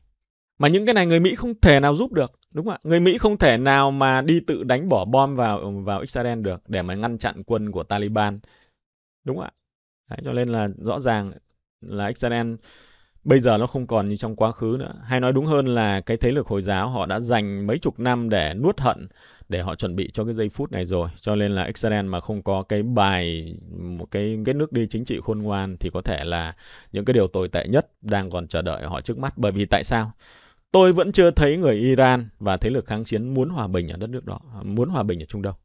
mà những cái này người Mỹ không thể nào giúp được đúng không ạ người Mỹ không thể nào mà đi tự đánh bỏ bom vào vào Israel được để mà ngăn chặn quân của Taliban đúng không ạ Đấy, cho nên là rõ ràng là Israel bây giờ nó không còn như trong quá khứ nữa hay nói đúng hơn là cái thế lực hồi giáo họ đã dành mấy chục năm để nuốt hận để họ chuẩn bị cho cái giây phút này rồi cho nên là Israel mà không có cái bài một cái cái nước đi chính trị khôn ngoan thì có thể là những cái điều tồi tệ nhất đang còn chờ đợi họ trước mắt bởi vì tại sao tôi vẫn chưa thấy người Iran và thế lực kháng chiến muốn hòa bình ở đất nước đó, muốn hòa bình ở Trung Đông.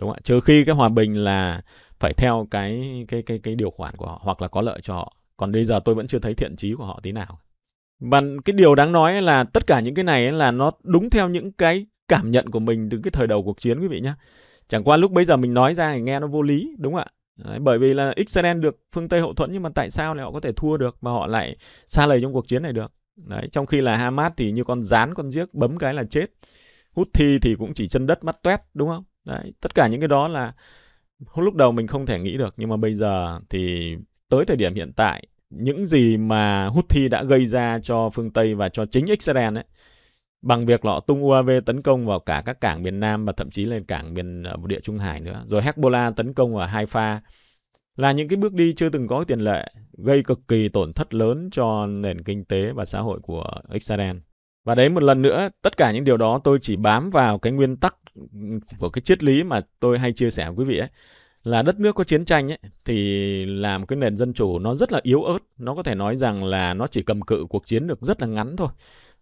Đúng không ạ? Trừ khi cái hòa bình là phải theo cái cái cái cái điều khoản của họ hoặc là có lợi cho họ. Còn bây giờ tôi vẫn chưa thấy thiện chí của họ tí nào. Và cái điều đáng nói là tất cả những cái này là nó đúng theo những cái cảm nhận của mình từ cái thời đầu cuộc chiến quý vị nhé. Chẳng qua lúc bây giờ mình nói ra thì nghe nó vô lý, đúng không ạ? Đấy, bởi vì là Israel được phương Tây hậu thuẫn nhưng mà tại sao lại họ có thể thua được mà họ lại xa lầy trong cuộc chiến này được? Đấy, trong khi là Hamas thì như con rán con giếc bấm cái là chết. hút thi thì cũng chỉ chân đất mắt toét đúng không? Đấy, tất cả những cái đó là lúc đầu mình không thể nghĩ được nhưng mà bây giờ thì tới thời điểm hiện tại những gì mà Houthi đã gây ra cho phương Tây và cho chính Israel ấy bằng việc họ tung UAV tấn công vào cả các cảng miền Nam và thậm chí lên cảng miền ờ, địa Trung Hải nữa. Rồi Hezbollah tấn công vào Haifa là những cái bước đi chưa từng có tiền lệ, gây cực kỳ tổn thất lớn cho nền kinh tế và xã hội của Israel. Và đấy một lần nữa, tất cả những điều đó tôi chỉ bám vào cái nguyên tắc của cái triết lý mà tôi hay chia sẻ với quý vị ấy là đất nước có chiến tranh ấy, thì làm cái nền dân chủ nó rất là yếu ớt, nó có thể nói rằng là nó chỉ cầm cự cuộc chiến được rất là ngắn thôi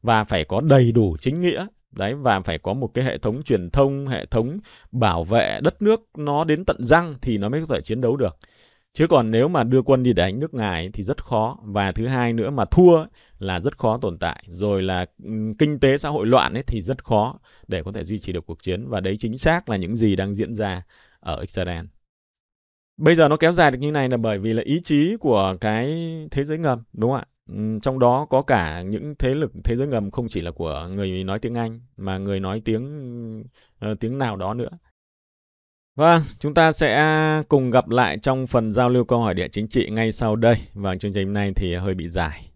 và phải có đầy đủ chính nghĩa đấy và phải có một cái hệ thống truyền thông hệ thống bảo vệ đất nước nó đến tận răng thì nó mới có thể chiến đấu được chứ còn nếu mà đưa quân đi đánh nước ngài thì rất khó và thứ hai nữa mà thua là rất khó tồn tại rồi là ừ, kinh tế xã hội loạn ấy thì rất khó để có thể duy trì được cuộc chiến và đấy chính xác là những gì đang diễn ra ở Israel bây giờ nó kéo dài được như này là bởi vì là ý chí của cái thế giới ngầm đúng không ạ ừ, trong đó có cả những thế lực thế giới ngầm không chỉ là của người nói tiếng Anh mà người nói tiếng uh, tiếng nào đó nữa Vâng, chúng ta sẽ cùng gặp lại trong phần giao lưu câu hỏi địa chính trị ngay sau đây. Và vâng, chương trình hôm nay thì hơi bị dài.